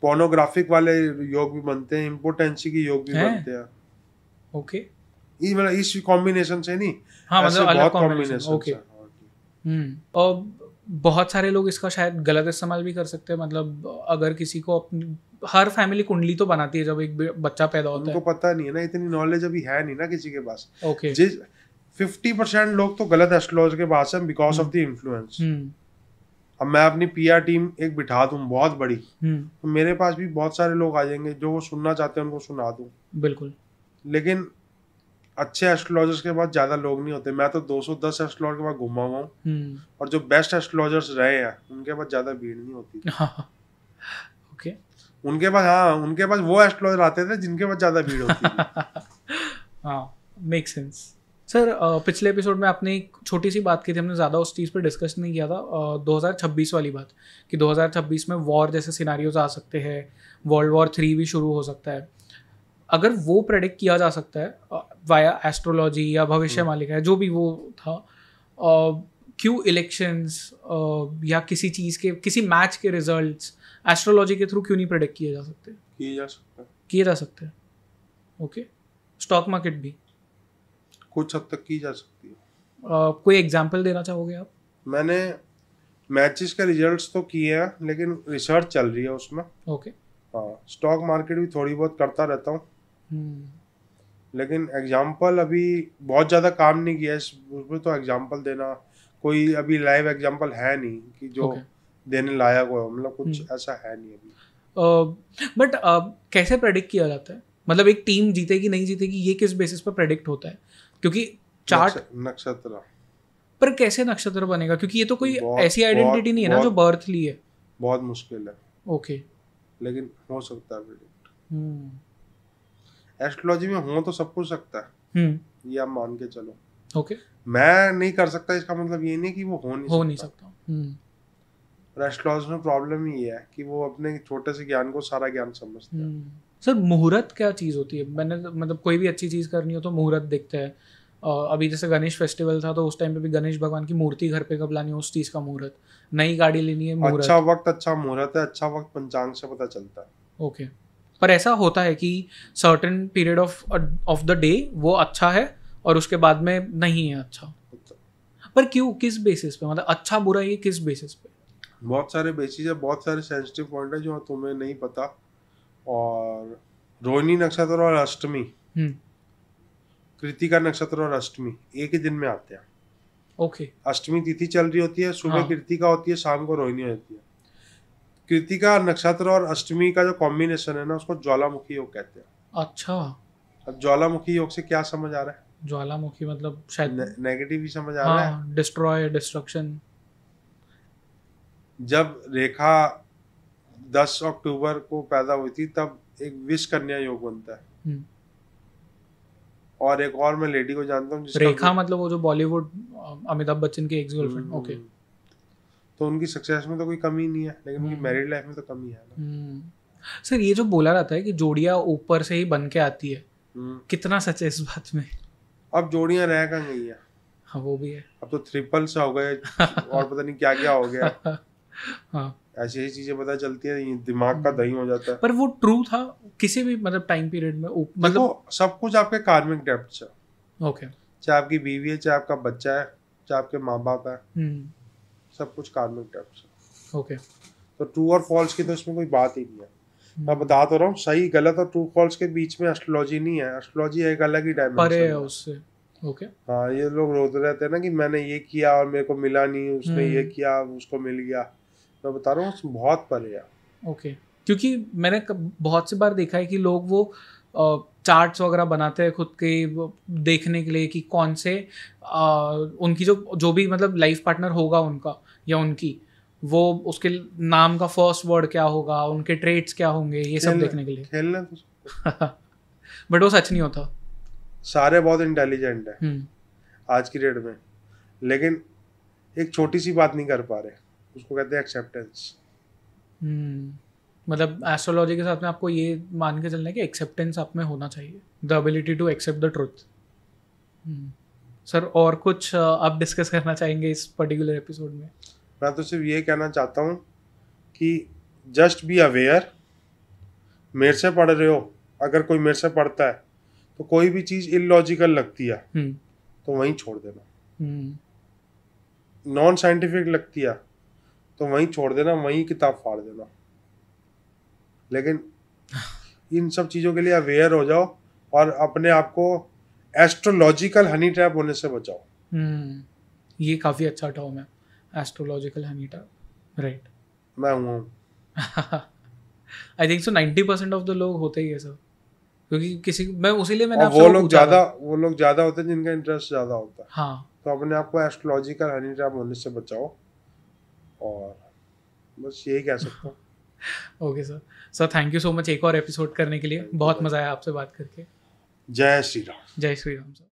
पोर्नोग्राफिक वाले योग भी बनते हैं इम्पोर्टेंसी के योग भी है? बनते हैं ओके okay. मतलब इस कॉम्बिनेशन से नहीं हाँ, मतलब बहुत कॉम्बिनेशन ओके okay.
और बहुत सारे लोग इसका शायद गलत इस्तेमाल भी कर सकते हैं मतलब अगर किसी को अपनी हर फैमिली कुंडली तो बनाती है जब एक बच्चा पैदा होता है उनको
पता नहीं है ना इतनी नॉलेज अभी है नहीं ना किसी के पास ओके फिफ्टी परसेंट लोग तो गलत एस्ट्रोलॉजी के पास है बिकॉज ऑफ द इन्फ्लुएंस अब मैं अपनी पी टीम एक बिठा दू बहुत बड़ी hmm. तो मेरे पास भी बहुत सारे लोग आ जाएंगे जो वो सुनना चाहते हैं उनको सुना दू बिल्कुल लेकिन अच्छे एस्ट्रोलॉजर्स के पास ज्यादा लोग नहीं होते मैं तो 210 एस्ट्रोलॉजर के पास घुमा हुआ हूँ हम्म। और जो बेस्ट एस्ट्रोलॉजर्स रहे हैं उनके पास ज्यादा भीड़ नहीं होती ओके हाँ, हाँ। उनके पास हाँ उनके पास वो एस्ट्रोलॉजर आते थे जिनके पास ज्यादा भीड़ होती
<laughs> हाँ मेक सेंस सर पिछले एपिसोड में आपने एक छोटी सी बात की थी हमने ज़्यादा उस चीज़ पर डिस्कस नहीं किया था दो हज़ार वाली बात कि 2026 में वॉर जैसे सिनारियोज आ सकते हैं वर्ल्ड वॉर थ्री भी शुरू हो सकता है अगर वो प्रेडिक्ट किया जा सकता है वाया एस्ट्रोलॉजी या भविष्य है hmm. जो भी वो था क्यों इलेक्शंस या किसी चीज़ के किसी मैच के रिजल्ट्स एस्ट्रोलॉजी के थ्रू क्यों नहीं प्रेडिक्ट किए जा सकते
किए जा सकते हैं
किए जा सकते हैं ओके स्टॉक मार्केट भी
कुछ हद तक की जा सकती है
uh, कोई एग्जाम्पल देना चाहोगे आप
मैंने मैचेस का रिजल्ट्स तो किए हैं लेकिन रिसर्च चल रही है उसमें ओके हाँ स्टॉक मार्केट भी थोड़ी बहुत करता रहता हूँ
हम्म।
लेकिन एग्जाम्पल अभी बहुत ज़्यादा काम नहीं किया इस उसमें तो एग्जाम्पल देना कोई अभी लाइव एग्जाम्पल है नहीं कि जो okay. देने लायक हो मतलब कुछ हम्म। ऐसा है नहीं अभी
बट uh, uh, कैसे प्रेडिक्ट किया जाता है मतलब एक टीम जीतेगी नहीं जीतेगी ये किस बेसिस पर प्रेडिक्ट होता है क्योंकि चार्ट नक्षत्र पर कैसे नक्षत्र बनेगा क्योंकि ये तो कोई ऐसी आइडेंटिटी नहीं है ना जो बर्थ ली है
बहुत मुश्किल है ओके okay. लेकिन हो सकता है प्रेडिक्ट एस्ट्रोलॉजी में हो तो सब कुछ सकता है हम्म। ये आप मान के चलो ओके मैं नहीं कर सकता इसका मतलब ये नहीं कि वो हो नहीं हो सकता। नहीं सकता एस्ट्रोलॉजी हम्म। में प्रॉब्लम ही है कि वो अपने छोटे से ज्ञान को सारा ज्ञान समझते हैं
हम्म। सर मुहूर्त क्या चीज़ होती है मैंने तो, मतलब कोई भी अच्छी चीज़ करनी हो तो मुहूर्त देखते हैं अभी जैसे गणेश फेस्टिवल था तो उस टाइम पे भी गणेश भगवान की मूर्ति घर पे कब लानी है उस चीज़ का मुहूर्त नई गाड़ी लेनी है मुहूर्त अच्छा
वक्त अच्छा मुहूर्त है अच्छा वक्त पंचांग से पता चलता है
ओके okay. पर ऐसा होता है कि certain period of of the day वो अच्छा है और उसके बाद में नहीं है अच्छा पर क्यों किस बेसिस पे
मतलब अच्छा बुरा
ये किस बेसिस पे
बहुत सारे बेसिस है बहुत सारे सेंसिटिव पॉइंट है जो तुम्हें नहीं पता और रोहिणी नक्षत्र और अष्टमी हम्म। कृतिका नक्षत्र और अष्टमी एक ही दिन में आते हैं
ओके okay.
अष्टमी तिथि चल रही होती है सुबह हाँ. कृतिका होती है शाम को रोहिणी होती है कृतिका नक्षत्र और अष्टमी का जो कॉम्बिनेशन है ना उसको ज्वालामुखी योग कहते
हैं अच्छा
अब ज्वालामुखी योग से क्या समझ आ रहा है
ज्वालामुखी मतलब शायद ने,
नेगेटिव ही समझ आ रहा
है डिस्ट्रॉय हाँ, डिस्ट्रक्शन
जब रेखा 10 अक्टूबर को पैदा हुई थी तब एक विश कन्या योग बनता है हम्म। और एक और मैं लेडी को जानता हूँ रेखा
मतलब वो जो बॉलीवुड अमिताभ बच्चन के एक्स गर्लफ्रेंड ओके okay. तो उनकी सक्सेस में तो कोई कमी नहीं है लेकिन उनकी मैरिड हम्म।
लाइफ में तो कमी है ना हम्म।
सर ये जो बोला रहता है कि जोड़िया ऊपर से ही बन के आती है हम्म। कितना सच है इस बात में
अब जोड़िया रह कर गई है हाँ वो भी है अब तो ट्रिपल सा हो गए और पता नहीं क्या क्या हो गया <laughs> हाँ। ऐसी ऐसी चीजें पता चलती है दिमाग का दही हो जाता है पर वो ट्रू था किसी भी मतलब टाइम पीरियड में मतलब सब कुछ आपके कार्मिक डेप्थ ओके चाहे आपकी बीवी है चाहे आपका बच्चा है चाहे आपके माँ बाप है सब कुछ कार्बन टाइप
से ओके
तो ट्रू और फॉल्स की तो इसमें कोई बात ही नहीं है मैं बता तो रहा हूँ सही गलत और ट्रू फॉल्स के बीच में एस्ट्रोलॉजी नहीं है एस्ट्रोलॉजी एक अलग ही डायमेंशन है उससे ओके हाँ ये लोग रोते रहते हैं ना कि मैंने ये किया और मेरे को मिला नहीं उसने ये हम्म। किया उसको मिल गया मैं बता रहा हूँ बहुत परे है
ओके क्योंकि मैंने बहुत से बार देखा है कि लोग वो चार्ट्स वगैरह बनाते हैं खुद के देखने के लिए कि कौन से आ, उनकी जो जो भी मतलब लाइफ पार्टनर होगा उनका या उनकी वो उसके नाम का फर्स्ट वर्ड क्या होगा उनके ट्रेड्स क्या होंगे ये सब देखने
के लिए तो
बट <laughs> वो सच नहीं होता
सारे बहुत इंटेलिजेंट है हम्म। आज की डेट में लेकिन एक छोटी सी बात नहीं कर पा रहे उसको कहते हैं एक्सेप्टेंस
हम्म।
मतलब एस्ट्रोलॉजी के साथ में आपको ये मान के चलना है कि एक्सेप्टेंस आप में होना चाहिए the ability to accept the truth sir और कुछ आप डिस्कस करना चाहेंगे इस पर्टिकुलर एपिसोड में
मैं तो सिर्फ ये कहना चाहता हूँ कि जस्ट बी अवेयर मेरे से पढ़ रहे हो अगर कोई मेरे से पढ़ता है तो कोई भी चीज़ इलॉजिकल लगती है हम्म। तो वहीं छोड़ देना नॉन हम्म। साइंटिफिक लगती है तो वहीं छोड़ देना वहीं किताब फाड़ देना लेकिन <laughs> इन सब चीज़ों के लिए अवेयर हो जाओ और अपने आप को एस्ट्रोलॉजिकल हनी ट्रैप होने से बचाओ
हम्म ये काफ़ी अच्छा टर्म है एस्ट्रोलॉजिकल हनी ट्रैप
राइट मैं हूँ
I think so ninety percent of the लोग होते ही है सर क्योंकि किसी मैं उसी लिए मैंने वो लोग ज़्यादा
वो लोग ज़्यादा होते हैं जिनका इंटरेस्ट ज़्यादा होता है हाँ तो अपने आप को एस्ट्रोलॉजिकल हनी ट्रैप होने से बचाओ और बस यही कह सकता हूँ
okay sir sir thank you so much एक और एपिसोड करने के लिए बहुत मज़ा आया आपसे बात करके
जय श्री राम
जय श्री राम सर